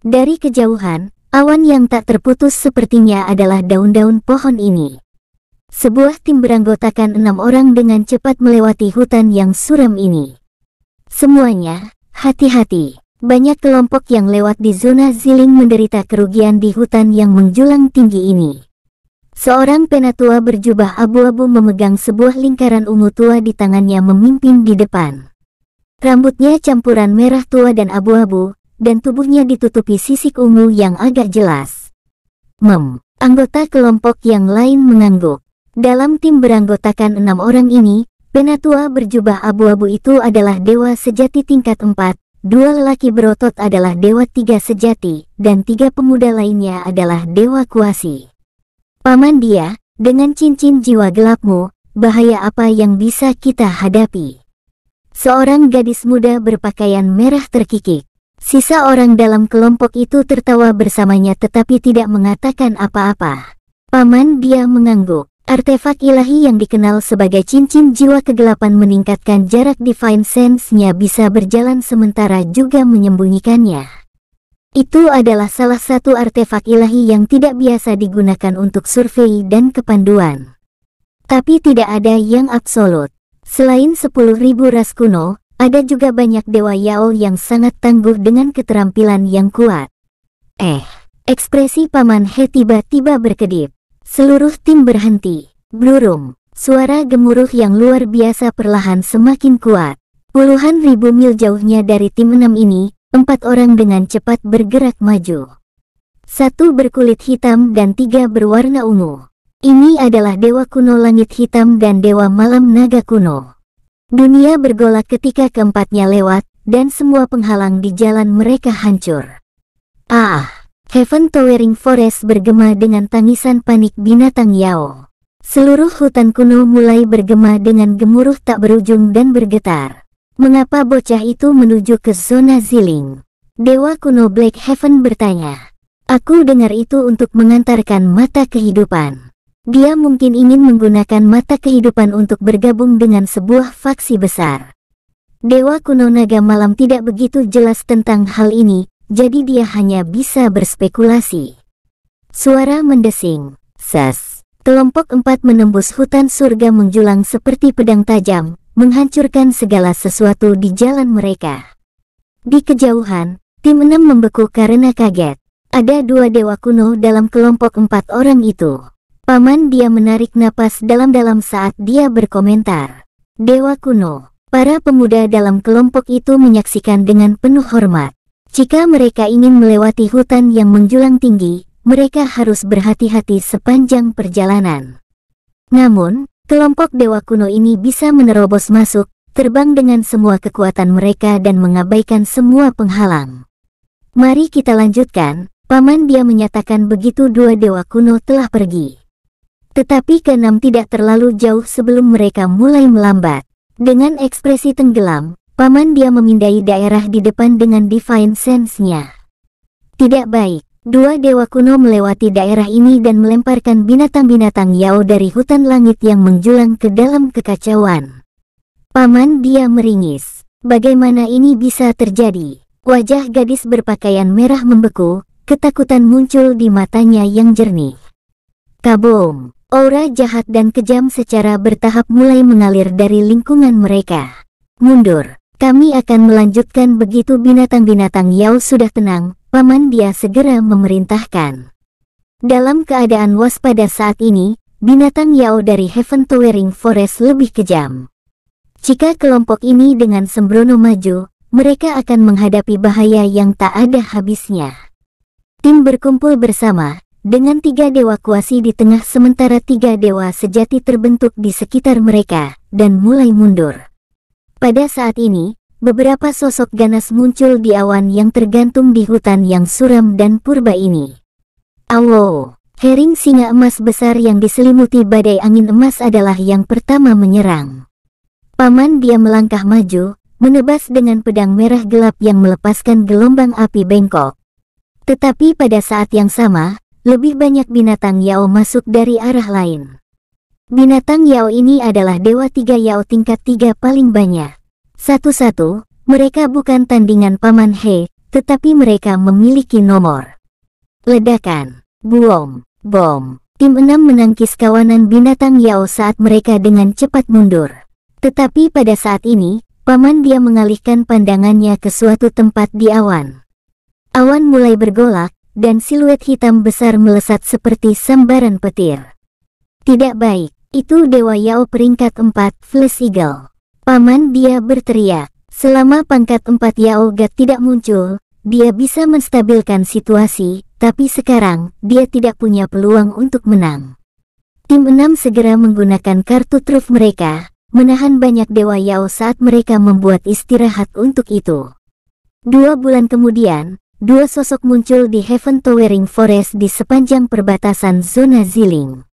Dari kejauhan, awan yang tak terputus sepertinya adalah daun-daun pohon ini sebuah tim beranggotakan enam orang dengan cepat melewati hutan yang suram ini. Semuanya, hati-hati. Banyak kelompok yang lewat di zona ziling menderita kerugian di hutan yang menjulang tinggi ini. Seorang penatua berjubah abu-abu memegang sebuah lingkaran ungu tua di tangannya memimpin di depan. Rambutnya campuran merah tua dan abu-abu, dan tubuhnya ditutupi sisik ungu yang agak jelas. Mem, anggota kelompok yang lain mengangguk. Dalam tim beranggotakan enam orang ini, Penatua berjubah abu-abu itu adalah dewa sejati tingkat empat. dua lelaki berotot adalah dewa tiga sejati, dan tiga pemuda lainnya adalah dewa kuasi. Paman dia, dengan cincin jiwa gelapmu, bahaya apa yang bisa kita hadapi? Seorang gadis muda berpakaian merah terkikik. Sisa orang dalam kelompok itu tertawa bersamanya tetapi tidak mengatakan apa-apa. Paman dia mengangguk. Artefak ilahi yang dikenal sebagai cincin jiwa kegelapan meningkatkan jarak divine sense-nya bisa berjalan sementara juga menyembunyikannya. Itu adalah salah satu artefak ilahi yang tidak biasa digunakan untuk survei dan kepanduan. Tapi tidak ada yang absolut. Selain 10.000 ras kuno, ada juga banyak dewa Yao yang sangat tangguh dengan keterampilan yang kuat. Eh, ekspresi Paman He tiba-tiba berkedip. Seluruh tim berhenti. Blurum, suara gemuruh yang luar biasa perlahan semakin kuat. Puluhan ribu mil jauhnya dari tim enam ini, empat orang dengan cepat bergerak maju. Satu berkulit hitam dan tiga berwarna ungu. Ini adalah Dewa Kuno Langit Hitam dan Dewa Malam Naga Kuno. Dunia bergolak ketika keempatnya lewat, dan semua penghalang di jalan mereka hancur. Ah! Heaven Towering Forest bergema dengan tangisan panik binatang Yao. Seluruh hutan kuno mulai bergema dengan gemuruh tak berujung dan bergetar. Mengapa bocah itu menuju ke zona ziling? Dewa kuno Black Heaven bertanya. Aku dengar itu untuk mengantarkan mata kehidupan. Dia mungkin ingin menggunakan mata kehidupan untuk bergabung dengan sebuah faksi besar. Dewa kuno naga malam tidak begitu jelas tentang hal ini, jadi dia hanya bisa berspekulasi. Suara mendesing, ses, Kelompok empat menembus hutan surga menjulang seperti pedang tajam, menghancurkan segala sesuatu di jalan mereka. Di kejauhan, tim enam membeku karena kaget. Ada dua dewa kuno dalam kelompok empat orang itu. Paman dia menarik napas dalam-dalam saat dia berkomentar. Dewa kuno, para pemuda dalam kelompok itu menyaksikan dengan penuh hormat. Jika mereka ingin melewati hutan yang menjulang tinggi, mereka harus berhati-hati sepanjang perjalanan. Namun, kelompok dewa kuno ini bisa menerobos masuk, terbang dengan semua kekuatan mereka dan mengabaikan semua penghalang. Mari kita lanjutkan, Paman Dia menyatakan begitu dua dewa kuno telah pergi. Tetapi keenam tidak terlalu jauh sebelum mereka mulai melambat. Dengan ekspresi tenggelam, Paman dia memindai daerah di depan dengan divine sense-nya. Tidak baik. Dua dewa kuno melewati daerah ini dan melemparkan binatang-binatang Yao dari hutan langit yang menjulang ke dalam kekacauan. Paman dia meringis. Bagaimana ini bisa terjadi? Wajah gadis berpakaian merah membeku, ketakutan muncul di matanya yang jernih. Kaboom! Aura jahat dan kejam secara bertahap mulai mengalir dari lingkungan mereka. Mundur! Kami akan melanjutkan begitu binatang-binatang Yao sudah tenang, paman dia segera memerintahkan. Dalam keadaan waspada saat ini, binatang Yao dari Heaven Towering Forest lebih kejam. Jika kelompok ini dengan sembrono maju, mereka akan menghadapi bahaya yang tak ada habisnya. Tim berkumpul bersama, dengan tiga dewa kuasi di tengah sementara tiga dewa sejati terbentuk di sekitar mereka, dan mulai mundur. Pada saat ini, beberapa sosok ganas muncul di awan yang tergantung di hutan yang suram dan purba ini. Awo, hering singa emas besar yang diselimuti badai angin emas adalah yang pertama menyerang. Paman dia melangkah maju, menebas dengan pedang merah gelap yang melepaskan gelombang api bengkok. Tetapi pada saat yang sama, lebih banyak binatang Yao masuk dari arah lain. Binatang Yao ini adalah dewa tiga Yao tingkat tiga paling banyak. Satu-satu, mereka bukan tandingan Paman He, tetapi mereka memiliki nomor. Ledakan, buom, bom, tim enam menangkis kawanan binatang Yao saat mereka dengan cepat mundur. Tetapi pada saat ini, Paman dia mengalihkan pandangannya ke suatu tempat di awan. Awan mulai bergolak, dan siluet hitam besar melesat seperti sambaran petir. Tidak baik, itu Dewa Yao peringkat 4 Eagle. Paman dia berteriak. Selama pangkat 4 Yao Gat tidak muncul, dia bisa menstabilkan situasi, tapi sekarang, dia tidak punya peluang untuk menang. Tim 6 segera menggunakan kartu truf mereka, menahan banyak Dewa Yao saat mereka membuat istirahat untuk itu. Dua bulan kemudian, dua sosok muncul di Heaven Towering Forest di sepanjang perbatasan zona Ziling.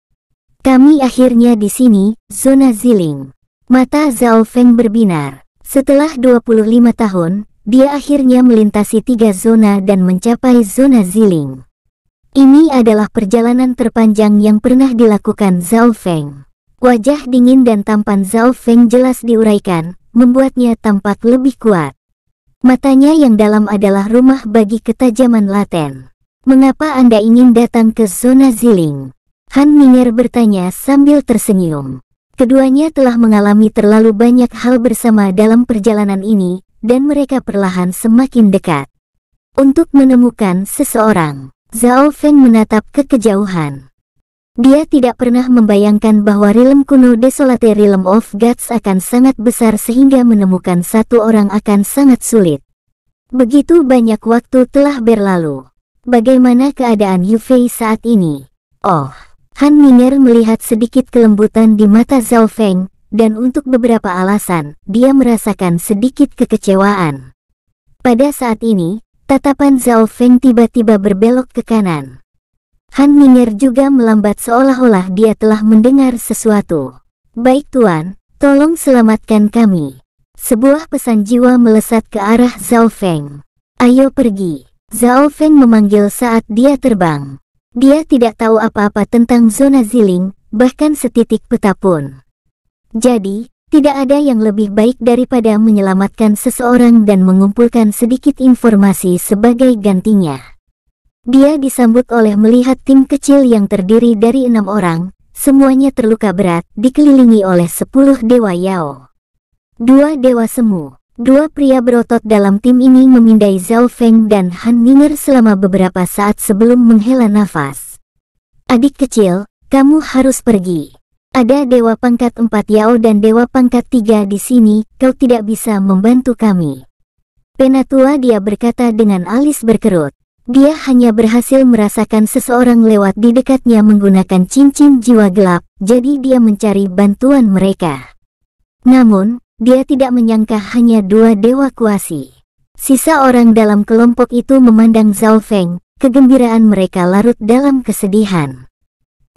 Kami akhirnya di sini, zona Ziling. Mata Zhao Feng berbinar. Setelah 25 tahun, dia akhirnya melintasi tiga zona dan mencapai zona Ziling. Ini adalah perjalanan terpanjang yang pernah dilakukan Zhao Feng. Wajah dingin dan tampan Zhao Feng jelas diuraikan, membuatnya tampak lebih kuat. Matanya yang dalam adalah rumah bagi ketajaman laten. Mengapa Anda ingin datang ke zona Ziling? Han Miner bertanya sambil tersenyum. Keduanya telah mengalami terlalu banyak hal bersama dalam perjalanan ini, dan mereka perlahan semakin dekat. Untuk menemukan seseorang, Zhao Feng menatap ke kejauhan. Dia tidak pernah membayangkan bahwa realm kuno desolate realm of gods akan sangat besar sehingga menemukan satu orang akan sangat sulit. Begitu banyak waktu telah berlalu. Bagaimana keadaan Yufei saat ini? Oh, Han Ming'er melihat sedikit kelembutan di mata Zhao Feng, dan untuk beberapa alasan, dia merasakan sedikit kekecewaan. Pada saat ini, tatapan Zhao Feng tiba-tiba berbelok ke kanan. Han Ming'er juga melambat seolah-olah dia telah mendengar sesuatu. Baik tuan, tolong selamatkan kami. Sebuah pesan jiwa melesat ke arah Zhao Feng. Ayo pergi. Zhao Feng memanggil saat dia terbang. Dia tidak tahu apa-apa tentang zona ziling, bahkan setitik peta pun. Jadi, tidak ada yang lebih baik daripada menyelamatkan seseorang dan mengumpulkan sedikit informasi sebagai gantinya. Dia disambut oleh melihat tim kecil yang terdiri dari enam orang, semuanya terluka berat, dikelilingi oleh sepuluh dewa Yao. Dua dewa semu, Dua pria berotot dalam tim ini memindai Zhao Feng dan Han Ninger selama beberapa saat sebelum menghela nafas. Adik kecil, kamu harus pergi. Ada Dewa Pangkat 4 Yao dan Dewa Pangkat 3 di sini, kau tidak bisa membantu kami. Penatua dia berkata dengan alis berkerut. Dia hanya berhasil merasakan seseorang lewat di dekatnya menggunakan cincin jiwa gelap, jadi dia mencari bantuan mereka. Namun, dia tidak menyangka hanya dua dewa kuasi. Sisa orang dalam kelompok itu memandang Zhao Feng, kegembiraan mereka larut dalam kesedihan.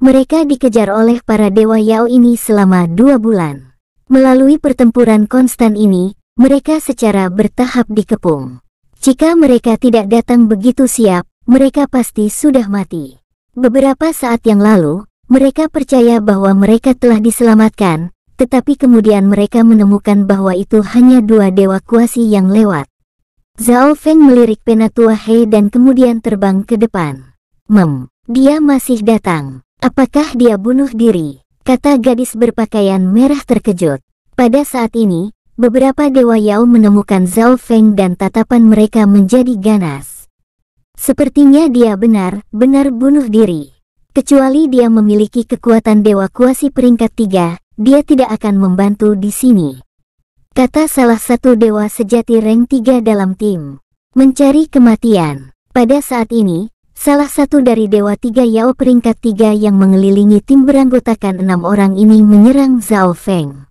Mereka dikejar oleh para dewa Yao ini selama dua bulan. Melalui pertempuran konstan ini, mereka secara bertahap dikepung. Jika mereka tidak datang begitu siap, mereka pasti sudah mati. Beberapa saat yang lalu, mereka percaya bahwa mereka telah diselamatkan, tetapi kemudian mereka menemukan bahwa itu hanya dua dewa kuasi yang lewat. Zhao Feng melirik Penatua Hei dan kemudian terbang ke depan. Mem, dia masih datang. Apakah dia bunuh diri? Kata gadis berpakaian merah terkejut. Pada saat ini, beberapa dewa Yao menemukan Zhao Feng dan tatapan mereka menjadi ganas. Sepertinya dia benar, benar bunuh diri. Kecuali dia memiliki kekuatan dewa kuasi peringkat tiga, dia tidak akan membantu di sini. Kata salah satu dewa sejati Reng Tiga dalam tim. Mencari kematian. Pada saat ini, salah satu dari dewa tiga Yao peringkat tiga yang mengelilingi tim beranggotakan enam orang ini menyerang Zhao Feng.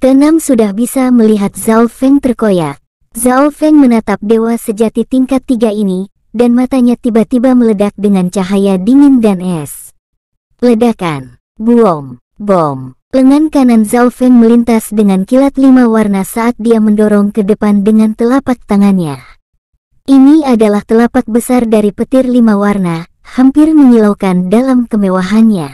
Keenam sudah bisa melihat Zhao Feng terkoyak. Zhao Feng menatap dewa sejati tingkat tiga ini, dan matanya tiba-tiba meledak dengan cahaya dingin dan es. Ledakan, buom, bom, Lengan kanan Zhao Feng melintas dengan kilat lima warna saat dia mendorong ke depan dengan telapak tangannya. Ini adalah telapak besar dari petir lima warna, hampir menyilaukan dalam kemewahannya.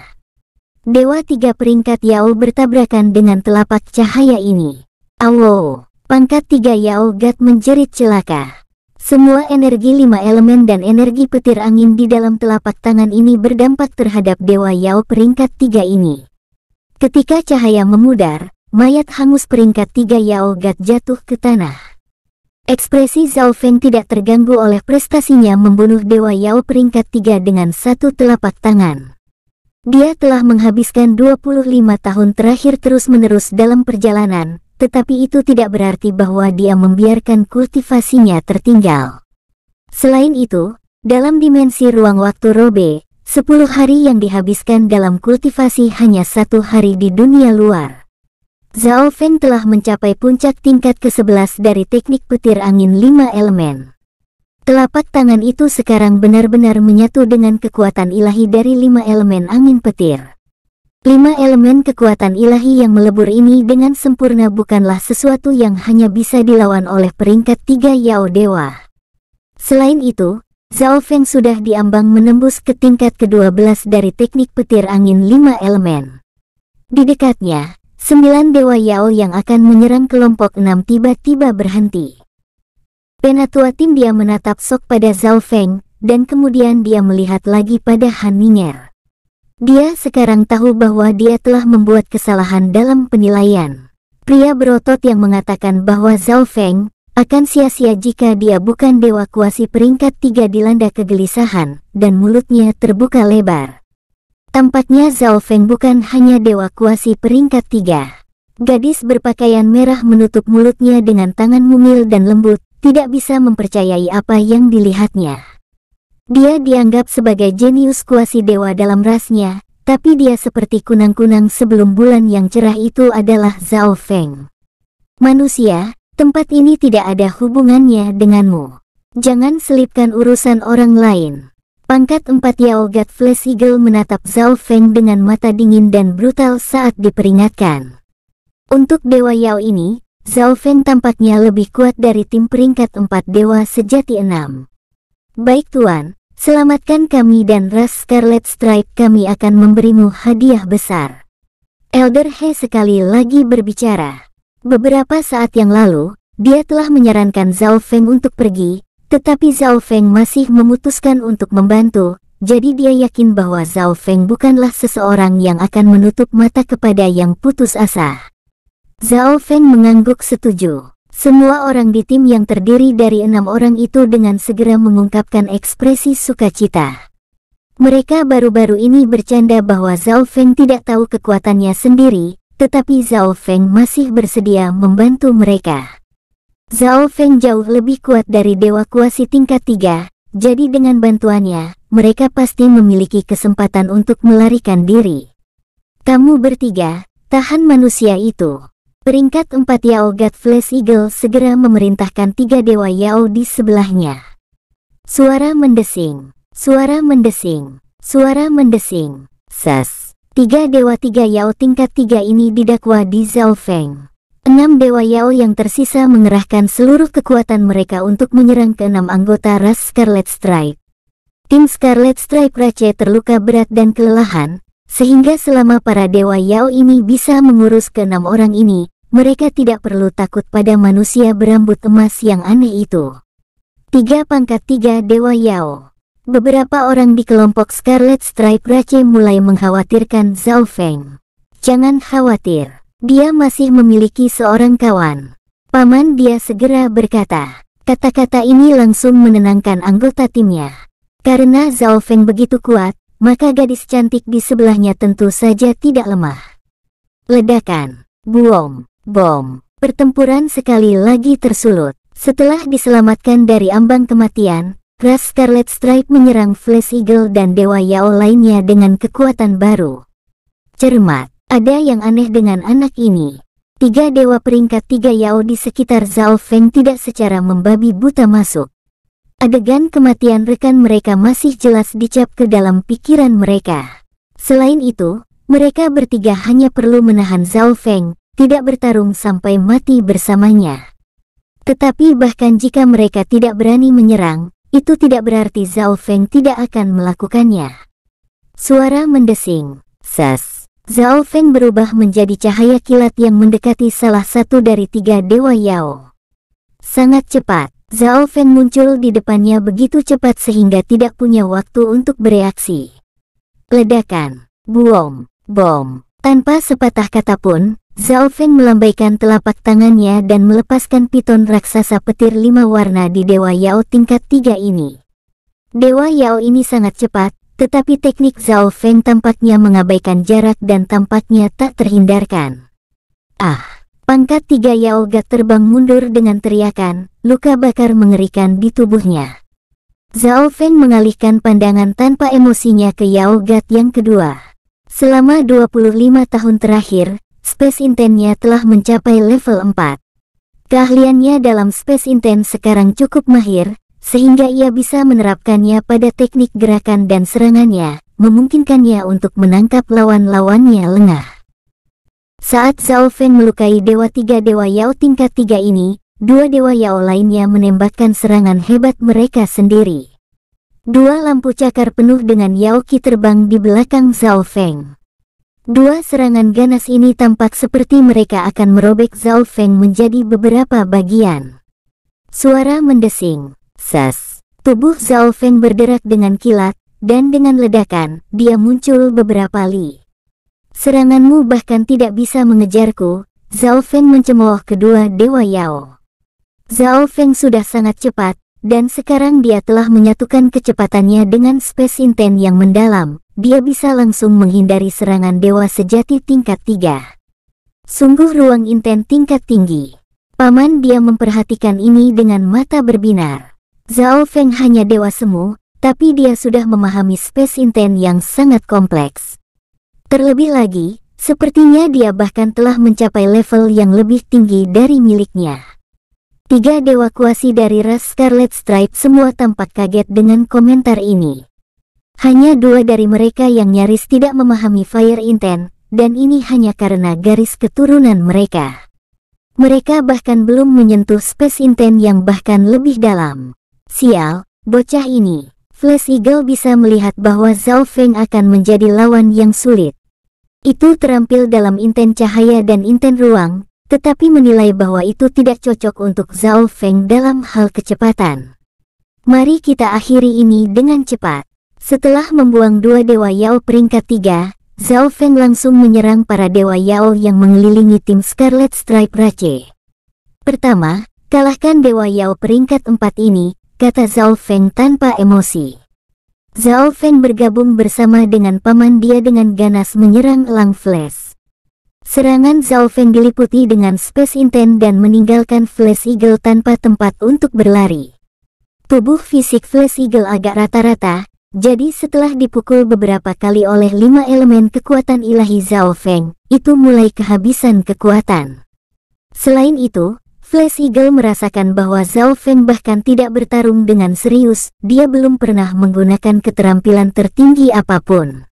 Dewa tiga peringkat Yao bertabrakan dengan telapak cahaya ini. Awo, pangkat tiga Yao Gat menjerit celaka. Semua energi lima elemen dan energi petir angin di dalam telapak tangan ini berdampak terhadap Dewa Yao peringkat tiga ini. Ketika cahaya memudar, mayat hangus peringkat tiga Yao Gat jatuh ke tanah. Ekspresi Zhao Feng tidak terganggu oleh prestasinya membunuh Dewa Yao peringkat tiga dengan satu telapak tangan. Dia telah menghabiskan 25 tahun terakhir terus-menerus dalam perjalanan, tetapi itu tidak berarti bahwa dia membiarkan kultivasinya tertinggal. Selain itu, dalam dimensi ruang waktu Robe, Sepuluh hari yang dihabiskan dalam kultivasi hanya satu hari di dunia luar. Zhao Feng telah mencapai puncak tingkat ke-11 dari teknik petir angin lima elemen. Telapak tangan itu sekarang benar-benar menyatu dengan kekuatan ilahi dari lima elemen angin petir. Lima elemen kekuatan ilahi yang melebur ini dengan sempurna bukanlah sesuatu yang hanya bisa dilawan oleh peringkat tiga Yao Dewa. Selain itu, Zhao Feng sudah diambang menembus ke tingkat ke-12 dari teknik petir angin lima elemen. Di dekatnya, sembilan dewa Yao yang akan menyerang kelompok enam tiba-tiba berhenti. Penatua tim dia menatap sok pada Zhao Feng, dan kemudian dia melihat lagi pada Han Ninger. Dia sekarang tahu bahwa dia telah membuat kesalahan dalam penilaian. Pria berotot yang mengatakan bahwa Zhao Feng, akan sia-sia jika dia bukan dewa kuasi peringkat tiga dilanda kegelisahan, dan mulutnya terbuka lebar. Tampaknya Zhao Feng bukan hanya dewa kuasi peringkat tiga. Gadis berpakaian merah menutup mulutnya dengan tangan mungil dan lembut, tidak bisa mempercayai apa yang dilihatnya. Dia dianggap sebagai jenius kuasi dewa dalam rasnya, tapi dia seperti kunang-kunang sebelum bulan yang cerah itu adalah Zhao Feng. Manusia, Tempat ini tidak ada hubungannya denganmu. Jangan selipkan urusan orang lain. Pangkat empat Yao God Flash Eagle menatap Zhao Feng dengan mata dingin dan brutal saat diperingatkan. Untuk Dewa Yao ini, Zhao Feng tampaknya lebih kuat dari tim peringkat empat Dewa Sejati enam. Baik Tuan, selamatkan kami dan Ras Scarlet Stripe kami akan memberimu hadiah besar. Elder He sekali lagi berbicara. Beberapa saat yang lalu, dia telah menyarankan Zhao Feng untuk pergi, tetapi Zhao Feng masih memutuskan untuk membantu, jadi dia yakin bahwa Zhao Feng bukanlah seseorang yang akan menutup mata kepada yang putus asa. Zhao Feng mengangguk setuju. Semua orang di tim yang terdiri dari enam orang itu dengan segera mengungkapkan ekspresi sukacita. Mereka baru-baru ini bercanda bahwa Zhao Feng tidak tahu kekuatannya sendiri, tetapi Zhao Feng masih bersedia membantu mereka. Zhao Feng jauh lebih kuat dari Dewa Kuasi tingkat 3, jadi dengan bantuannya, mereka pasti memiliki kesempatan untuk melarikan diri. Kamu bertiga, tahan manusia itu. Peringkat 4 Yao God Flash Eagle segera memerintahkan tiga Dewa Yao di sebelahnya. Suara mendesing, suara mendesing, suara mendesing, sas. Tiga dewa tiga Yao tingkat tiga ini didakwa di Zhao Feng. Enam dewa Yao yang tersisa mengerahkan seluruh kekuatan mereka untuk menyerang keenam anggota ras Scarlet Stripe. Tim Scarlet Stripe Rache terluka berat dan kelelahan, sehingga selama para dewa Yao ini bisa mengurus keenam orang ini, mereka tidak perlu takut pada manusia berambut emas yang aneh itu. Tiga pangkat tiga dewa Yao Beberapa orang di kelompok Scarlet Stripe Rache mulai mengkhawatirkan Zhao Feng. Jangan khawatir, dia masih memiliki seorang kawan. Paman dia segera berkata. Kata-kata ini langsung menenangkan anggota timnya. Karena Zhao Feng begitu kuat, maka gadis cantik di sebelahnya tentu saja tidak lemah. Ledakan, buom, bom, pertempuran sekali lagi tersulut. Setelah diselamatkan dari ambang kematian, Brass Scarlet Stripe menyerang Flash Eagle dan Dewa Yao lainnya dengan kekuatan baru. Cermat, ada yang aneh dengan anak ini. Tiga dewa peringkat tiga Yao di sekitar Zhao Feng tidak secara membabi buta masuk. Adegan kematian rekan mereka masih jelas dicap ke dalam pikiran mereka. Selain itu, mereka bertiga hanya perlu menahan Zhao Feng, tidak bertarung sampai mati bersamanya. Tetapi bahkan jika mereka tidak berani menyerang, itu tidak berarti Zhao Feng tidak akan melakukannya. Suara mendesing, ses. Zhao Feng berubah menjadi cahaya kilat yang mendekati salah satu dari tiga Dewa Yao. Sangat cepat, Zhao Feng muncul di depannya begitu cepat sehingga tidak punya waktu untuk bereaksi. Ledakan, buom, bom, tanpa sepatah kata pun, Zhao Feng melambaikan telapak tangannya dan melepaskan piton raksasa petir lima warna di Dewa Yao tingkat tiga ini. Dewa Yao ini sangat cepat, tetapi teknik Zhao Feng tampaknya mengabaikan jarak dan tampaknya tak terhindarkan. Ah, pangkat tiga Yao gak terbang mundur dengan teriakan, luka bakar mengerikan di tubuhnya. Zhao Feng mengalihkan pandangan tanpa emosinya ke Yao Gat yang kedua. Selama 25 tahun terakhir, Space Intent-nya telah mencapai level 4. Keahliannya dalam Space Intent sekarang cukup mahir, sehingga ia bisa menerapkannya pada teknik gerakan dan serangannya, memungkinkannya untuk menangkap lawan-lawannya lengah. Saat Zhao Feng melukai Dewa Tiga Dewa Yao tingkat Tiga ini, dua Dewa Yao lainnya menembakkan serangan hebat mereka sendiri. Dua lampu cakar penuh dengan Yao Qi terbang di belakang Zhao Feng. Dua serangan ganas ini tampak seperti mereka akan merobek Zhao Feng menjadi beberapa bagian. Suara mendesing, sas. Tubuh Zhao Feng berderak dengan kilat, dan dengan ledakan, dia muncul beberapa li. Seranganmu bahkan tidak bisa mengejarku, Zhao Feng mencemooh kedua Dewa Yao. Zhao Feng sudah sangat cepat, dan sekarang dia telah menyatukan kecepatannya dengan space intent yang mendalam, dia bisa langsung menghindari serangan dewa sejati tingkat tiga. Sungguh ruang inten tingkat tinggi. Paman dia memperhatikan ini dengan mata berbinar. Zhao Feng hanya dewa semu, tapi dia sudah memahami space inten yang sangat kompleks. Terlebih lagi, sepertinya dia bahkan telah mencapai level yang lebih tinggi dari miliknya. Tiga dewa kuasi dari ras Scarlet Stripe semua tampak kaget dengan komentar ini. Hanya dua dari mereka yang nyaris tidak memahami Fire Intent, dan ini hanya karena garis keturunan mereka. Mereka bahkan belum menyentuh Space Intent yang bahkan lebih dalam. Sial, bocah ini. Flash Eagle bisa melihat bahwa Zhao Feng akan menjadi lawan yang sulit. Itu terampil dalam inten cahaya dan inten ruang, tetapi menilai bahwa itu tidak cocok untuk Zhao Feng dalam hal kecepatan. Mari kita akhiri ini dengan cepat. Setelah membuang dua Dewa Yao peringkat tiga, Zhao Feng langsung menyerang para Dewa Yao yang mengelilingi tim Scarlet Stripe Rache. Pertama, kalahkan Dewa Yao peringkat empat ini, kata Zhao Feng tanpa emosi. Zhao Feng bergabung bersama dengan paman dia dengan ganas menyerang Lang Flash. Serangan Zhao Feng diliputi dengan Space Intent dan meninggalkan Flash Eagle tanpa tempat untuk berlari. Tubuh fisik Flash Eagle agak rata-rata, jadi setelah dipukul beberapa kali oleh lima elemen kekuatan ilahi Zhao Feng, itu mulai kehabisan kekuatan. Selain itu, Flash Eagle merasakan bahwa Zhao Feng bahkan tidak bertarung dengan serius, dia belum pernah menggunakan keterampilan tertinggi apapun.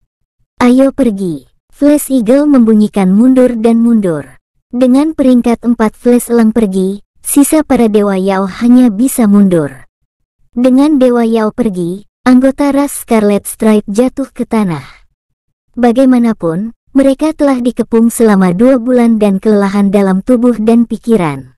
Ayo pergi. Flash Eagle membunyikan mundur dan mundur. Dengan peringkat empat Flash Elang pergi, sisa para Dewa Yao hanya bisa mundur. Dengan Dewa Yao pergi, Anggota ras Scarlet Stripe jatuh ke tanah. Bagaimanapun, mereka telah dikepung selama dua bulan dan kelelahan dalam tubuh dan pikiran.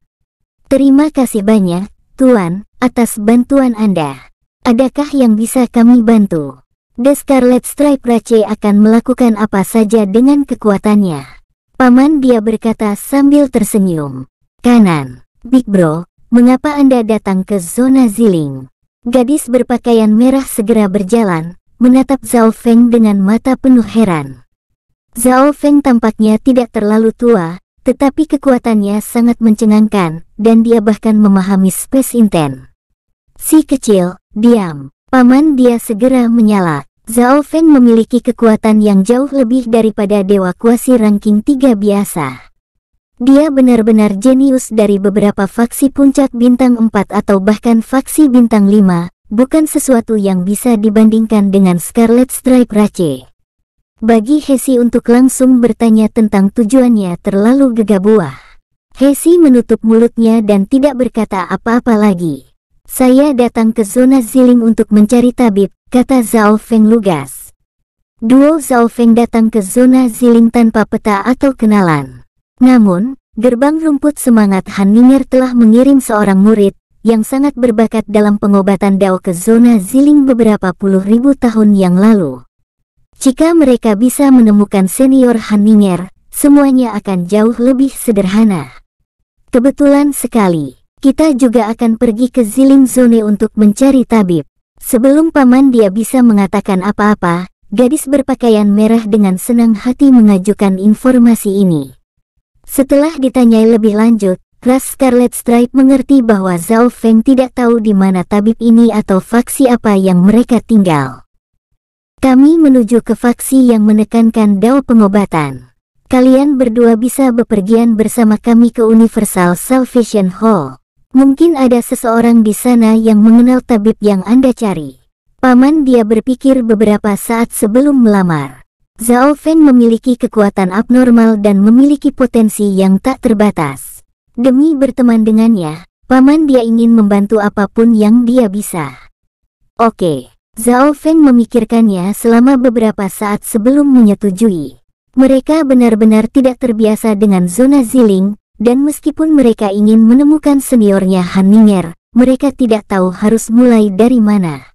Terima kasih banyak, Tuan, atas bantuan Anda. Adakah yang bisa kami bantu? The Scarlet Stripe Rache akan melakukan apa saja dengan kekuatannya. Paman dia berkata sambil tersenyum. Kanan, Big Bro, mengapa Anda datang ke zona Ziling? Gadis berpakaian merah segera berjalan, menatap Zhao Feng dengan mata penuh heran. Zhao Feng tampaknya tidak terlalu tua, tetapi kekuatannya sangat mencengangkan, dan dia bahkan memahami space intent. Si kecil, diam. Paman dia segera menyala. Zhao Feng memiliki kekuatan yang jauh lebih daripada Dewa Kuasi ranking 3 biasa. Dia benar-benar jenius dari beberapa faksi puncak bintang 4 atau bahkan faksi bintang 5, bukan sesuatu yang bisa dibandingkan dengan Scarlet Stripe Rache. Bagi Hesi untuk langsung bertanya tentang tujuannya terlalu gegabah. Hesi menutup mulutnya dan tidak berkata apa-apa lagi. Saya datang ke zona ziling untuk mencari tabib, kata Zhao Feng lugas. Duo Zhao Feng datang ke zona ziling tanpa peta atau kenalan. Namun, gerbang rumput semangat Han Ninger telah mengirim seorang murid, yang sangat berbakat dalam pengobatan Dao ke zona ziling beberapa puluh ribu tahun yang lalu. Jika mereka bisa menemukan senior Han Ninger, semuanya akan jauh lebih sederhana. Kebetulan sekali, kita juga akan pergi ke Ziling Zone untuk mencari tabib. Sebelum paman dia bisa mengatakan apa-apa, gadis berpakaian merah dengan senang hati mengajukan informasi ini. Setelah ditanyai lebih lanjut, Ras Scarlet Stripe mengerti bahwa Zhao Feng tidak tahu di mana tabib ini atau faksi apa yang mereka tinggal. Kami menuju ke faksi yang menekankan dao pengobatan. Kalian berdua bisa bepergian bersama kami ke Universal Salvation Hall. Mungkin ada seseorang di sana yang mengenal tabib yang Anda cari. Paman dia berpikir beberapa saat sebelum melamar. Zhao Feng memiliki kekuatan abnormal dan memiliki potensi yang tak terbatas. Demi berteman dengannya, paman dia ingin membantu apapun yang dia bisa. Oke, Zhao Feng memikirkannya selama beberapa saat sebelum menyetujui. Mereka benar-benar tidak terbiasa dengan zona ziling, dan meskipun mereka ingin menemukan seniornya Han Ninger, mereka tidak tahu harus mulai dari mana.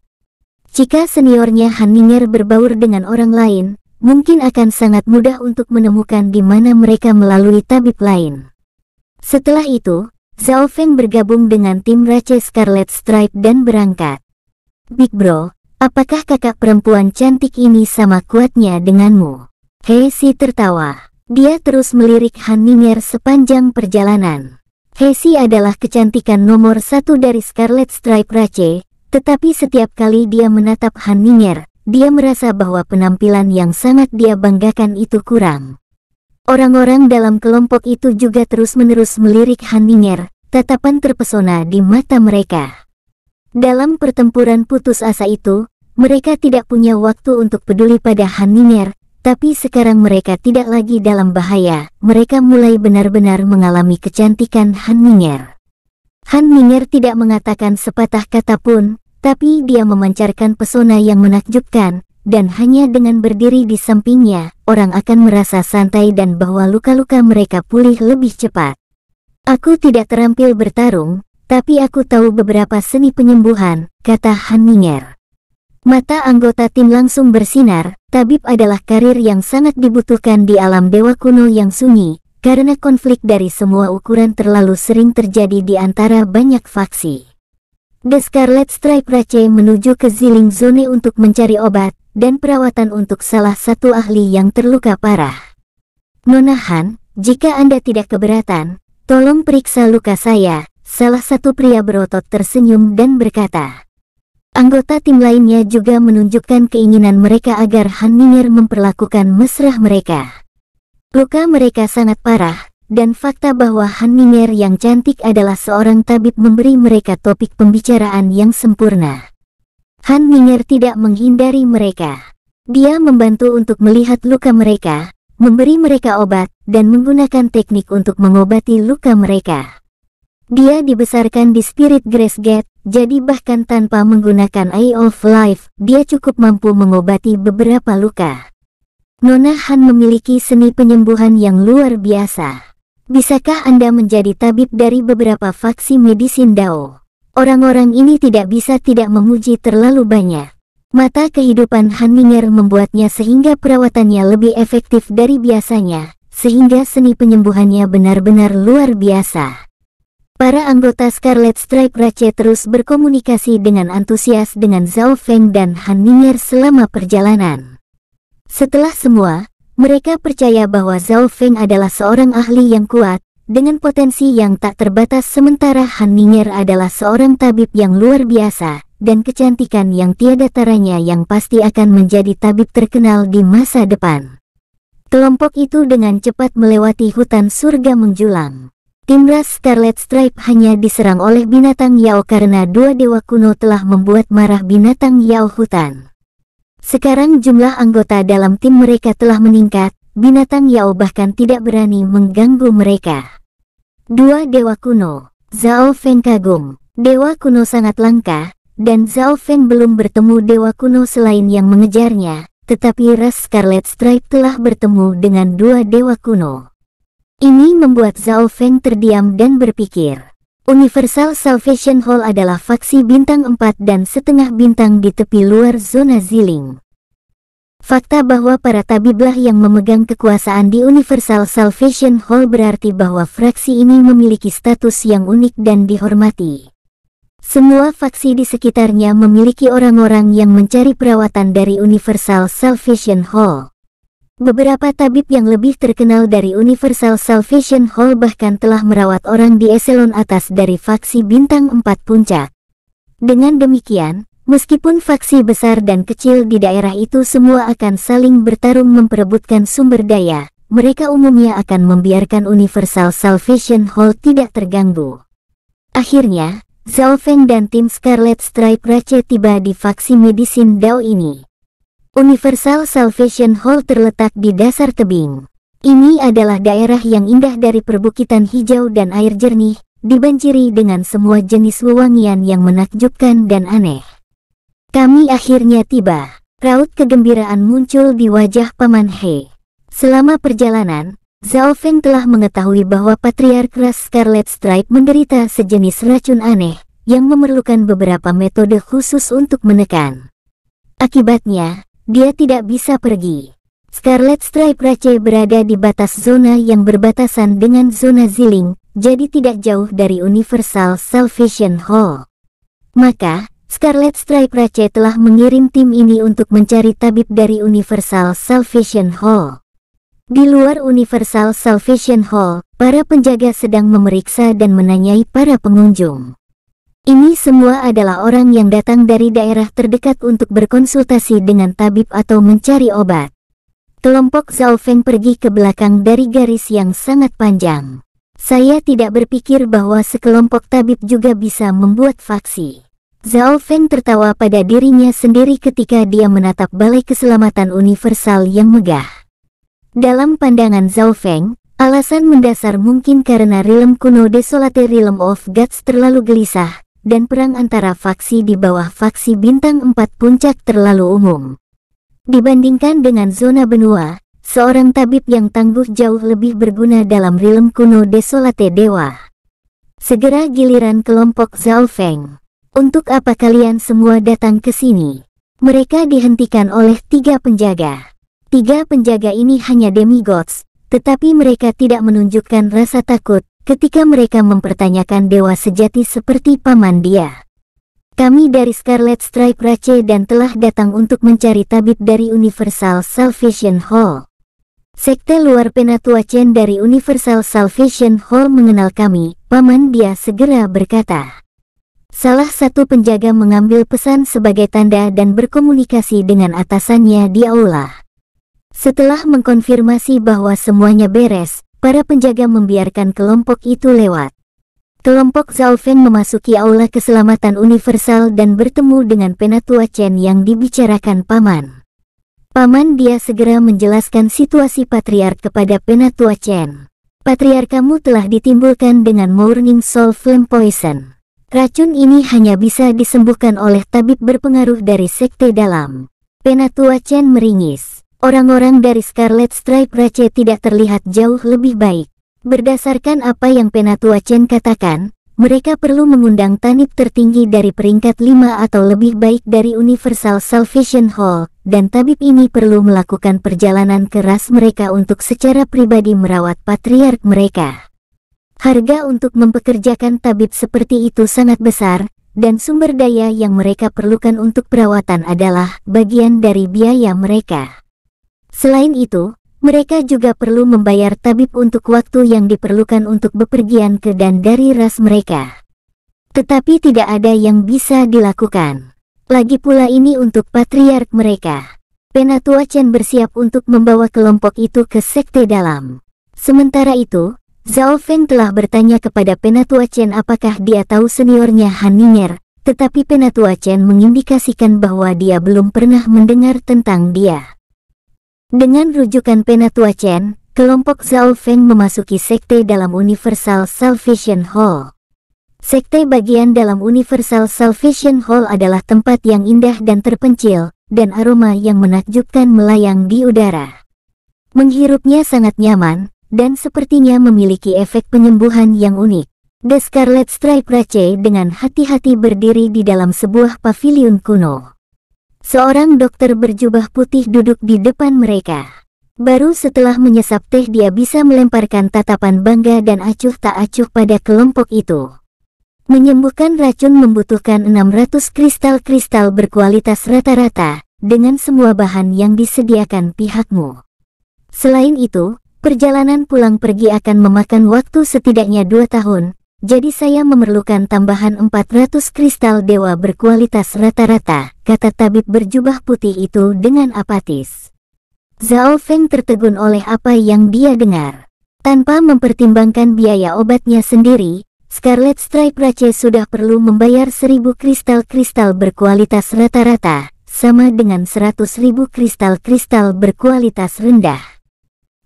Jika seniornya Han Ninger berbaur dengan orang lain, mungkin akan sangat mudah untuk menemukan di mana mereka melalui tabib lain. Setelah itu, Zhao Feng bergabung dengan tim Rache Scarlet Stripe dan berangkat. Big Bro, apakah kakak perempuan cantik ini sama kuatnya denganmu? Si tertawa. Dia terus melirik Han Ninger sepanjang perjalanan. Si adalah kecantikan nomor satu dari Scarlet Stripe Rache, tetapi setiap kali dia menatap Han Ninger, dia merasa bahwa penampilan yang sangat dia banggakan itu kurang. Orang-orang dalam kelompok itu juga terus-menerus melirik Han Hanninger, tatapan terpesona di mata mereka. Dalam pertempuran putus asa itu, mereka tidak punya waktu untuk peduli pada Han Hanninger, tapi sekarang mereka tidak lagi dalam bahaya, mereka mulai benar-benar mengalami kecantikan Han Minyer. Han Minger tidak mengatakan sepatah kata pun, tapi dia memancarkan pesona yang menakjubkan, dan hanya dengan berdiri di sampingnya, orang akan merasa santai dan bahwa luka-luka mereka pulih lebih cepat. Aku tidak terampil bertarung, tapi aku tahu beberapa seni penyembuhan, kata Hanninger. Mata anggota tim langsung bersinar, tabib adalah karir yang sangat dibutuhkan di alam dewa kuno yang sunyi, karena konflik dari semua ukuran terlalu sering terjadi di antara banyak faksi. The Scarlet Stripe Race menuju ke Ziling Zone untuk mencari obat dan perawatan untuk salah satu ahli yang terluka parah. Nona Han, jika Anda tidak keberatan, tolong periksa luka saya, salah satu pria berotot tersenyum dan berkata. Anggota tim lainnya juga menunjukkan keinginan mereka agar Han Ningir memperlakukan mesra mereka. Luka mereka sangat parah, dan fakta bahwa Han Nimer yang cantik adalah seorang tabib memberi mereka topik pembicaraan yang sempurna. Han Nimer tidak menghindari mereka. Dia membantu untuk melihat luka mereka, memberi mereka obat, dan menggunakan teknik untuk mengobati luka mereka. Dia dibesarkan di Spirit Grace Gate, jadi bahkan tanpa menggunakan Eye of Life, dia cukup mampu mengobati beberapa luka. Nona Han memiliki seni penyembuhan yang luar biasa. Bisakah Anda menjadi tabib dari beberapa faksi medisin Dao? Orang-orang ini tidak bisa tidak memuji terlalu banyak. Mata kehidupan Han Minger membuatnya sehingga perawatannya lebih efektif dari biasanya, sehingga seni penyembuhannya benar-benar luar biasa. Para anggota Scarlet Stripe Rache terus berkomunikasi dengan antusias dengan Zhao Feng dan Han Minger selama perjalanan. Setelah semua, mereka percaya bahwa Zhao Feng adalah seorang ahli yang kuat, dengan potensi yang tak terbatas sementara Han Ningyer adalah seorang tabib yang luar biasa, dan kecantikan yang tiada taranya yang pasti akan menjadi tabib terkenal di masa depan. Kelompok itu dengan cepat melewati hutan surga menjulang. Tim ras Scarlet Stripe hanya diserang oleh binatang Yao karena dua dewa kuno telah membuat marah binatang Yao hutan. Sekarang jumlah anggota dalam tim mereka telah meningkat, binatang Yao bahkan tidak berani mengganggu mereka. Dua dewa kuno, Zhao Feng kagum, dewa kuno sangat langka, dan Zhao Feng belum bertemu dewa kuno selain yang mengejarnya, tetapi ras Scarlet Stripe telah bertemu dengan dua dewa kuno. Ini membuat Zhao Feng terdiam dan berpikir. Universal Salvation Hall adalah faksi bintang 4 dan setengah bintang di tepi luar zona Ziling. Fakta bahwa para tabiblah yang memegang kekuasaan di Universal Salvation Hall berarti bahwa fraksi ini memiliki status yang unik dan dihormati. Semua faksi di sekitarnya memiliki orang-orang yang mencari perawatan dari Universal Salvation Hall. Beberapa tabib yang lebih terkenal dari Universal Salvation Hall bahkan telah merawat orang di eselon atas dari faksi bintang 4 puncak. Dengan demikian, Meskipun faksi besar dan kecil di daerah itu semua akan saling bertarung memperebutkan sumber daya, mereka umumnya akan membiarkan Universal Salvation Hall tidak terganggu. Akhirnya, Zhao Feng dan tim Scarlet Stripe Rache tiba di faksi medisin Dao ini. Universal Salvation Hall terletak di dasar tebing. Ini adalah daerah yang indah dari perbukitan hijau dan air jernih, dibanjiri dengan semua jenis wewangian yang menakjubkan dan aneh. Kami akhirnya tiba. Raut kegembiraan muncul di wajah Paman He. Selama perjalanan, Zhao Feng telah mengetahui bahwa Patriark Ras Scarlet Stripe menderita sejenis racun aneh yang memerlukan beberapa metode khusus untuk menekan. Akibatnya, dia tidak bisa pergi. Scarlet Stripe Rache berada di batas zona yang berbatasan dengan zona Ziling, jadi tidak jauh dari Universal Salvation Hall. Maka, Scarlet Stripe Rache telah mengirim tim ini untuk mencari tabib dari Universal Salvation Hall. Di luar Universal Salvation Hall, para penjaga sedang memeriksa dan menanyai para pengunjung. Ini semua adalah orang yang datang dari daerah terdekat untuk berkonsultasi dengan tabib atau mencari obat. Kelompok Zhao Feng pergi ke belakang dari garis yang sangat panjang. Saya tidak berpikir bahwa sekelompok tabib juga bisa membuat faksi. Zhao Feng tertawa pada dirinya sendiri ketika dia menatap Balai Keselamatan Universal yang megah. Dalam pandangan Zhao Feng, alasan mendasar mungkin karena realm kuno Desolate Realm of Gods terlalu gelisah, dan perang antara faksi di bawah faksi bintang 4 puncak terlalu umum. Dibandingkan dengan zona benua, seorang tabib yang tangguh jauh lebih berguna dalam rilem kuno Desolate Dewa. Segera giliran kelompok Zhao Feng. Untuk apa kalian semua datang ke sini? Mereka dihentikan oleh tiga penjaga. Tiga penjaga ini hanya demigods, tetapi mereka tidak menunjukkan rasa takut, ketika mereka mempertanyakan dewa sejati seperti paman dia. Kami dari Scarlet Stripe Rache dan telah datang untuk mencari tabib dari Universal Salvation Hall. Sekte luar Penatua Chen dari Universal Salvation Hall mengenal kami, paman dia segera berkata. Salah satu penjaga mengambil pesan sebagai tanda dan berkomunikasi dengan atasannya di aula. Setelah mengkonfirmasi bahwa semuanya beres, para penjaga membiarkan kelompok itu lewat. Kelompok Feng memasuki aula keselamatan universal dan bertemu dengan penatua Chen yang dibicarakan paman. Paman dia segera menjelaskan situasi patriark kepada penatua Chen. Patriarkamu telah ditimbulkan dengan Morning Soul Flame Poison. Racun ini hanya bisa disembuhkan oleh tabib berpengaruh dari sekte dalam. Penatua Chen meringis orang-orang dari Scarlet Stripe Rache tidak terlihat jauh lebih baik. Berdasarkan apa yang Penatua Chen katakan, mereka perlu mengundang tanib tertinggi dari peringkat 5 atau lebih baik dari Universal Salvation Hall, dan tabib ini perlu melakukan perjalanan keras mereka untuk secara pribadi merawat patriark mereka. Harga untuk mempekerjakan tabib seperti itu sangat besar, dan sumber daya yang mereka perlukan untuk perawatan adalah bagian dari biaya mereka. Selain itu, mereka juga perlu membayar tabib untuk waktu yang diperlukan untuk bepergian ke dan dari ras mereka. Tetapi tidak ada yang bisa dilakukan. Lagi pula ini untuk patriark mereka. Penatua Chen bersiap untuk membawa kelompok itu ke sekte dalam. Sementara itu, Zhao Feng telah bertanya kepada Penatua Chen apakah dia tahu seniornya Han Ninger, tetapi Penatua Chen mengindikasikan bahwa dia belum pernah mendengar tentang dia. Dengan rujukan Penatua Chen, kelompok Zhao Feng memasuki sekte dalam Universal Salvation Hall. Sekte bagian dalam Universal Salvation Hall adalah tempat yang indah dan terpencil, dan aroma yang menakjubkan melayang di udara. Menghirupnya sangat nyaman, dan sepertinya memiliki efek penyembuhan yang unik. The Scarlet Stripe Rache dengan hati-hati berdiri di dalam sebuah pavilion kuno. Seorang dokter berjubah putih duduk di depan mereka. Baru setelah menyesap teh dia bisa melemparkan tatapan bangga dan acuh tak acuh pada kelompok itu. Menyembuhkan racun membutuhkan 600 kristal-kristal berkualitas rata-rata, dengan semua bahan yang disediakan pihakmu. Selain itu, perjalanan pulang pergi akan memakan waktu setidaknya dua tahun, jadi saya memerlukan tambahan 400 kristal dewa berkualitas rata-rata, kata tabib berjubah putih itu dengan apatis. Zhao Feng tertegun oleh apa yang dia dengar. Tanpa mempertimbangkan biaya obatnya sendiri, Scarlet Stripe Rache sudah perlu membayar 1000 kristal-kristal berkualitas rata-rata, sama dengan 100.000 kristal-kristal berkualitas rendah.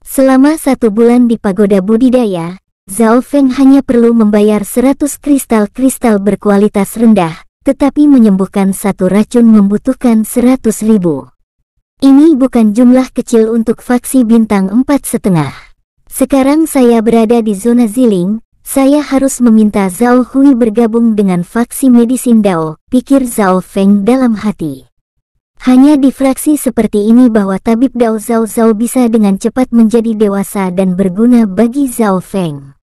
Selama satu bulan di pagoda budidaya, Zhao Feng hanya perlu membayar 100 kristal-kristal berkualitas rendah, tetapi menyembuhkan satu racun membutuhkan 100 ribu. Ini bukan jumlah kecil untuk faksi bintang empat setengah. Sekarang saya berada di zona Ziling, saya harus meminta Zhao Hui bergabung dengan faksi medisin Dao, pikir Zhao Feng dalam hati. Hanya di fraksi seperti ini bahwa tabib Dao Zhao Zhao bisa dengan cepat menjadi dewasa dan berguna bagi Zhao Feng.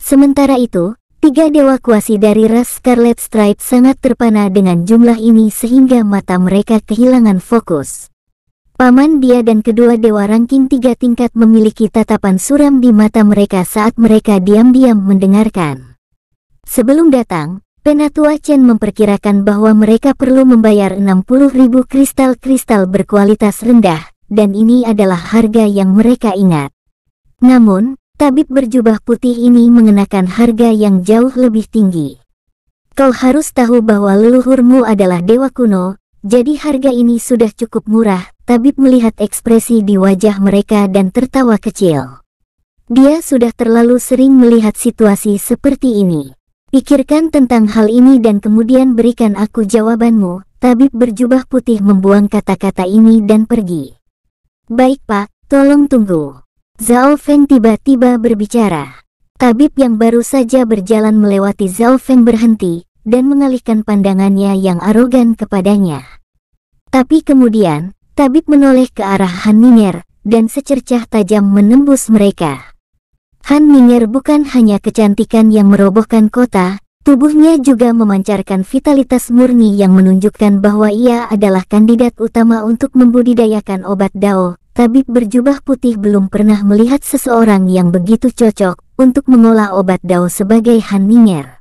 Sementara itu, tiga dewa kuasi dari ras Scarlet Stripe sangat terpana dengan jumlah ini sehingga mata mereka kehilangan fokus. Paman dia dan kedua dewa ranking tiga tingkat memiliki tatapan suram di mata mereka saat mereka diam-diam mendengarkan. Sebelum datang, Penatua Chen memperkirakan bahwa mereka perlu membayar ribu kristal-kristal berkualitas rendah, dan ini adalah harga yang mereka ingat. Namun, tabib berjubah putih ini mengenakan harga yang jauh lebih tinggi. Kau harus tahu bahwa leluhurmu adalah dewa kuno, jadi harga ini sudah cukup murah, tabib melihat ekspresi di wajah mereka dan tertawa kecil. Dia sudah terlalu sering melihat situasi seperti ini. Pikirkan tentang hal ini dan kemudian berikan aku jawabanmu, tabib berjubah putih membuang kata-kata ini dan pergi. Baik pak, tolong tunggu. Zhao tiba-tiba berbicara. Tabib yang baru saja berjalan melewati Zhao berhenti dan mengalihkan pandangannya yang arogan kepadanya. Tapi kemudian, tabib menoleh ke arah Han Miner dan secercah tajam menembus mereka. Han Miner bukan hanya kecantikan yang merobohkan kota, Tubuhnya juga memancarkan vitalitas murni yang menunjukkan bahwa ia adalah kandidat utama untuk membudidayakan obat Dao, tabib berjubah putih belum pernah melihat seseorang yang begitu cocok untuk mengolah obat dao sebagai Han Ming'er.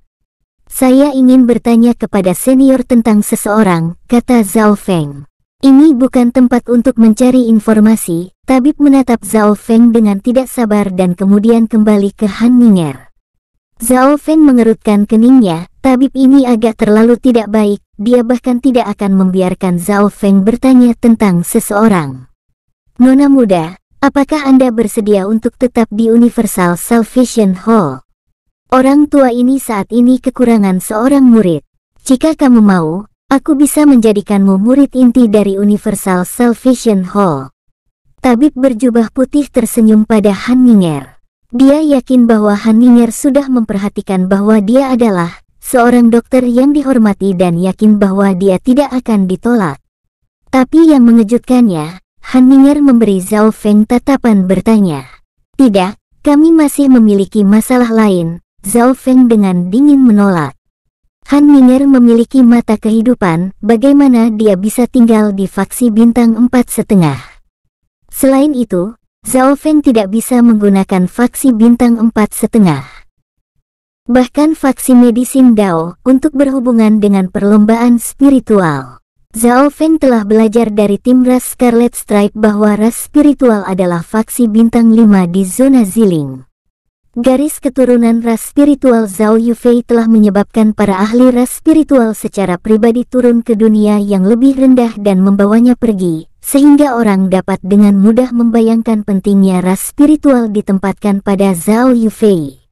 Saya ingin bertanya kepada senior tentang seseorang, kata Zhao Feng. Ini bukan tempat untuk mencari informasi, tabib menatap Zhao Feng dengan tidak sabar dan kemudian kembali ke Han Ming'er. Zhao Feng mengerutkan keningnya, tabib ini agak terlalu tidak baik, dia bahkan tidak akan membiarkan Zhao Feng bertanya tentang seseorang. Nona muda, apakah Anda bersedia untuk tetap di Universal Salvation Hall? Orang tua ini saat ini kekurangan seorang murid. Jika kamu mau, aku bisa menjadikanmu murid inti dari Universal Salvation Hall. Tabib berjubah putih tersenyum pada Han Ninger. Dia yakin bahwa Han Ninger sudah memperhatikan bahwa dia adalah seorang dokter yang dihormati dan yakin bahwa dia tidak akan ditolak. Tapi yang mengejutkannya, Hanninger memberi Zhao Feng tatapan bertanya. Tidak, kami masih memiliki masalah lain, Zhao Feng dengan dingin menolak. Han Minger memiliki mata kehidupan, bagaimana dia bisa tinggal di faksi bintang empat setengah. Selain itu, Zhao Feng tidak bisa menggunakan faksi bintang empat setengah. Bahkan faksi medisin Dao untuk berhubungan dengan perlombaan spiritual. Zhao Feng telah belajar dari tim Ras Scarlet Stripe bahwa ras spiritual adalah faksi bintang 5 di zona Ziling. Garis keturunan ras spiritual Zhao Yufei telah menyebabkan para ahli ras spiritual secara pribadi turun ke dunia yang lebih rendah dan membawanya pergi, sehingga orang dapat dengan mudah membayangkan pentingnya ras spiritual ditempatkan pada Zhao Yufei.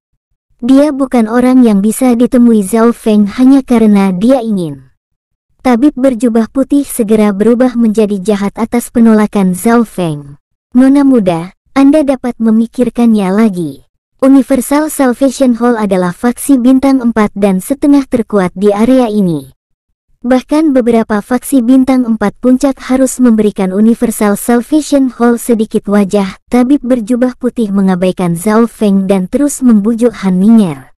Dia bukan orang yang bisa ditemui Zhao Feng hanya karena dia ingin. Tabib berjubah putih segera berubah menjadi jahat atas penolakan Zhao Feng. Nona muda, Anda dapat memikirkannya lagi. Universal Salvation Hall adalah faksi bintang 4 dan setengah terkuat di area ini. Bahkan beberapa faksi bintang 4 puncak harus memberikan Universal Salvation Hall sedikit wajah, tabib berjubah putih mengabaikan Zhao Feng dan terus membujuk Han Ming'er.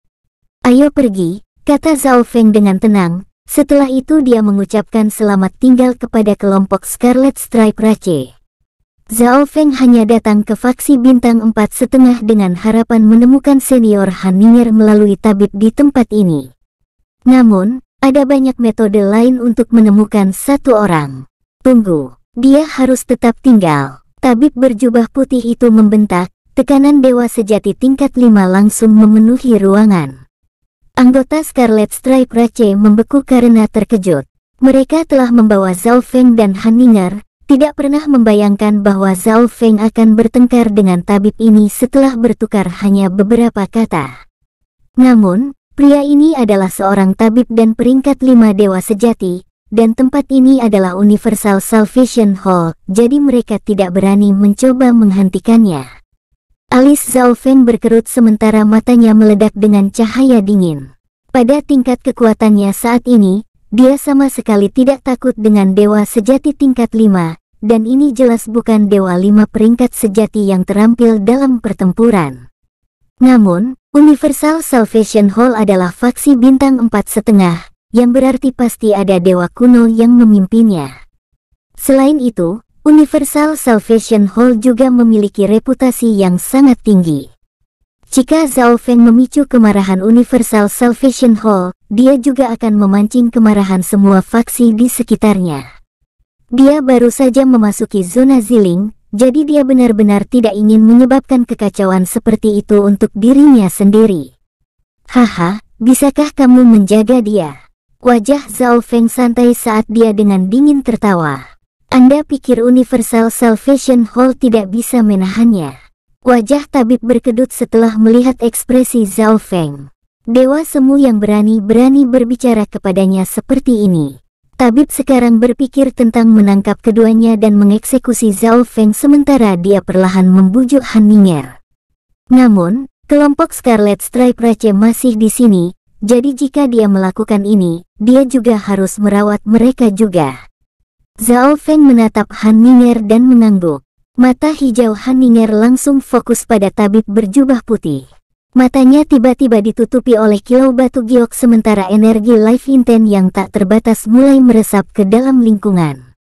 Ayo pergi, kata Zhao Feng dengan tenang, setelah itu dia mengucapkan selamat tinggal kepada kelompok Scarlet Stripe Race. Zhao Feng hanya datang ke faksi bintang empat setengah dengan harapan menemukan senior Han Ningir melalui tabib di tempat ini. Namun, ada banyak metode lain untuk menemukan satu orang. Tunggu, dia harus tetap tinggal. Tabib berjubah putih itu membentak, tekanan dewa sejati tingkat 5 langsung memenuhi ruangan. Anggota Scarlet Stripe Rache membeku karena terkejut. Mereka telah membawa Zhao Feng dan Haninger. tidak pernah membayangkan bahwa Zhao Feng akan bertengkar dengan tabib ini setelah bertukar hanya beberapa kata. Namun, pria ini adalah seorang tabib dan peringkat lima dewa sejati, dan tempat ini adalah Universal Salvation Hall, jadi mereka tidak berani mencoba menghentikannya. Alis Zaufen berkerut sementara matanya meledak dengan cahaya dingin. Pada tingkat kekuatannya saat ini, dia sama sekali tidak takut dengan dewa sejati tingkat 5, dan ini jelas bukan dewa lima peringkat sejati yang terampil dalam pertempuran. Namun, Universal Salvation Hall adalah faksi bintang empat setengah, yang berarti pasti ada dewa kuno yang memimpinnya. Selain itu, Universal Salvation Hall juga memiliki reputasi yang sangat tinggi. Jika Zhao Feng memicu kemarahan Universal Salvation Hall, dia juga akan memancing kemarahan semua faksi di sekitarnya. Dia baru saja memasuki zona ziling, jadi dia benar-benar tidak ingin menyebabkan kekacauan seperti itu untuk dirinya sendiri. Haha, bisakah kamu menjaga dia? Wajah Zhao Feng santai saat dia dengan dingin tertawa. Anda pikir Universal Salvation Hall tidak bisa menahannya? Wajah tabib berkedut setelah melihat ekspresi Zhao Feng. Dewa semu yang berani-berani berbicara kepadanya seperti ini. Tabib sekarang berpikir tentang menangkap keduanya dan mengeksekusi Zhao Feng sementara dia perlahan membujuk Han Ninger. Namun, kelompok Scarlet Stripe Rache masih di sini, jadi jika dia melakukan ini, dia juga harus merawat mereka juga. Zhao Feng menatap Han Ninger dan mengangguk. Mata hijau Han Ninger langsung fokus pada tabib berjubah putih. Matanya tiba-tiba ditutupi oleh kilau batu giok sementara energi life intent yang tak terbatas mulai meresap ke dalam lingkungan.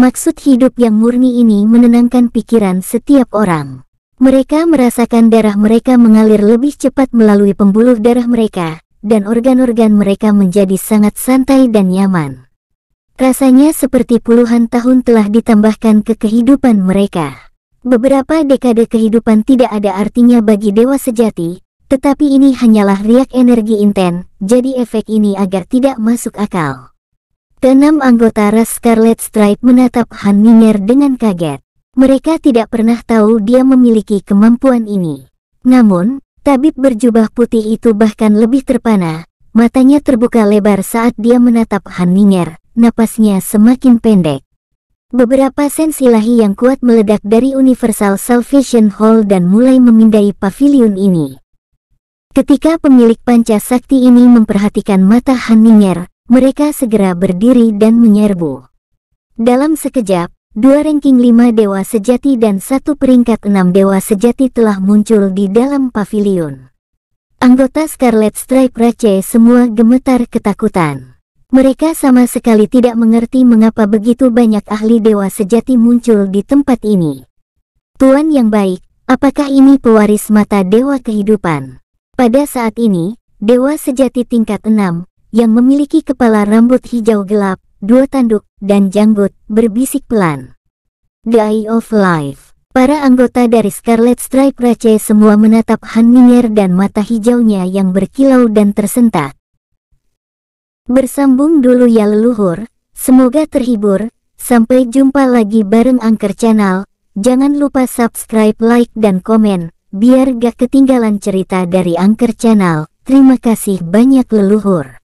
Maksud hidup yang murni ini menenangkan pikiran setiap orang. Mereka merasakan darah mereka mengalir lebih cepat melalui pembuluh darah mereka, dan organ-organ mereka menjadi sangat santai dan nyaman. Rasanya seperti puluhan tahun telah ditambahkan ke kehidupan mereka. Beberapa dekade kehidupan tidak ada artinya bagi dewa sejati, tetapi ini hanyalah riak energi inten, jadi efek ini agar tidak masuk akal. Tenam anggota ras Scarlet Stripe menatap Han Minyer dengan kaget. Mereka tidak pernah tahu dia memiliki kemampuan ini. Namun, tabib berjubah putih itu bahkan lebih terpana, matanya terbuka lebar saat dia menatap Han Minyer, napasnya semakin pendek. Beberapa sensilahi yang kuat meledak dari Universal Salvation Hall dan mulai memindai pavilion ini. Ketika pemilik panca sakti ini memperhatikan mata Hanninger, mereka segera berdiri dan menyerbu. Dalam sekejap, dua ranking lima dewa sejati dan satu peringkat enam dewa sejati telah muncul di dalam pavilion. Anggota Scarlet Stripe Rache semua gemetar ketakutan. Mereka sama sekali tidak mengerti mengapa begitu banyak ahli dewa sejati muncul di tempat ini. Tuan yang baik, apakah ini pewaris mata dewa kehidupan? Pada saat ini, dewa sejati tingkat 6, yang memiliki kepala rambut hijau gelap, dua tanduk, dan janggut, berbisik pelan. The Eye of Life. Para anggota dari Scarlet Stripe Rache semua menatap Han Minier dan mata hijaunya yang berkilau dan tersentak. Bersambung dulu ya leluhur, semoga terhibur, sampai jumpa lagi bareng Angker Channel, jangan lupa subscribe, like dan komen, biar gak ketinggalan cerita dari Angker Channel, terima kasih banyak leluhur.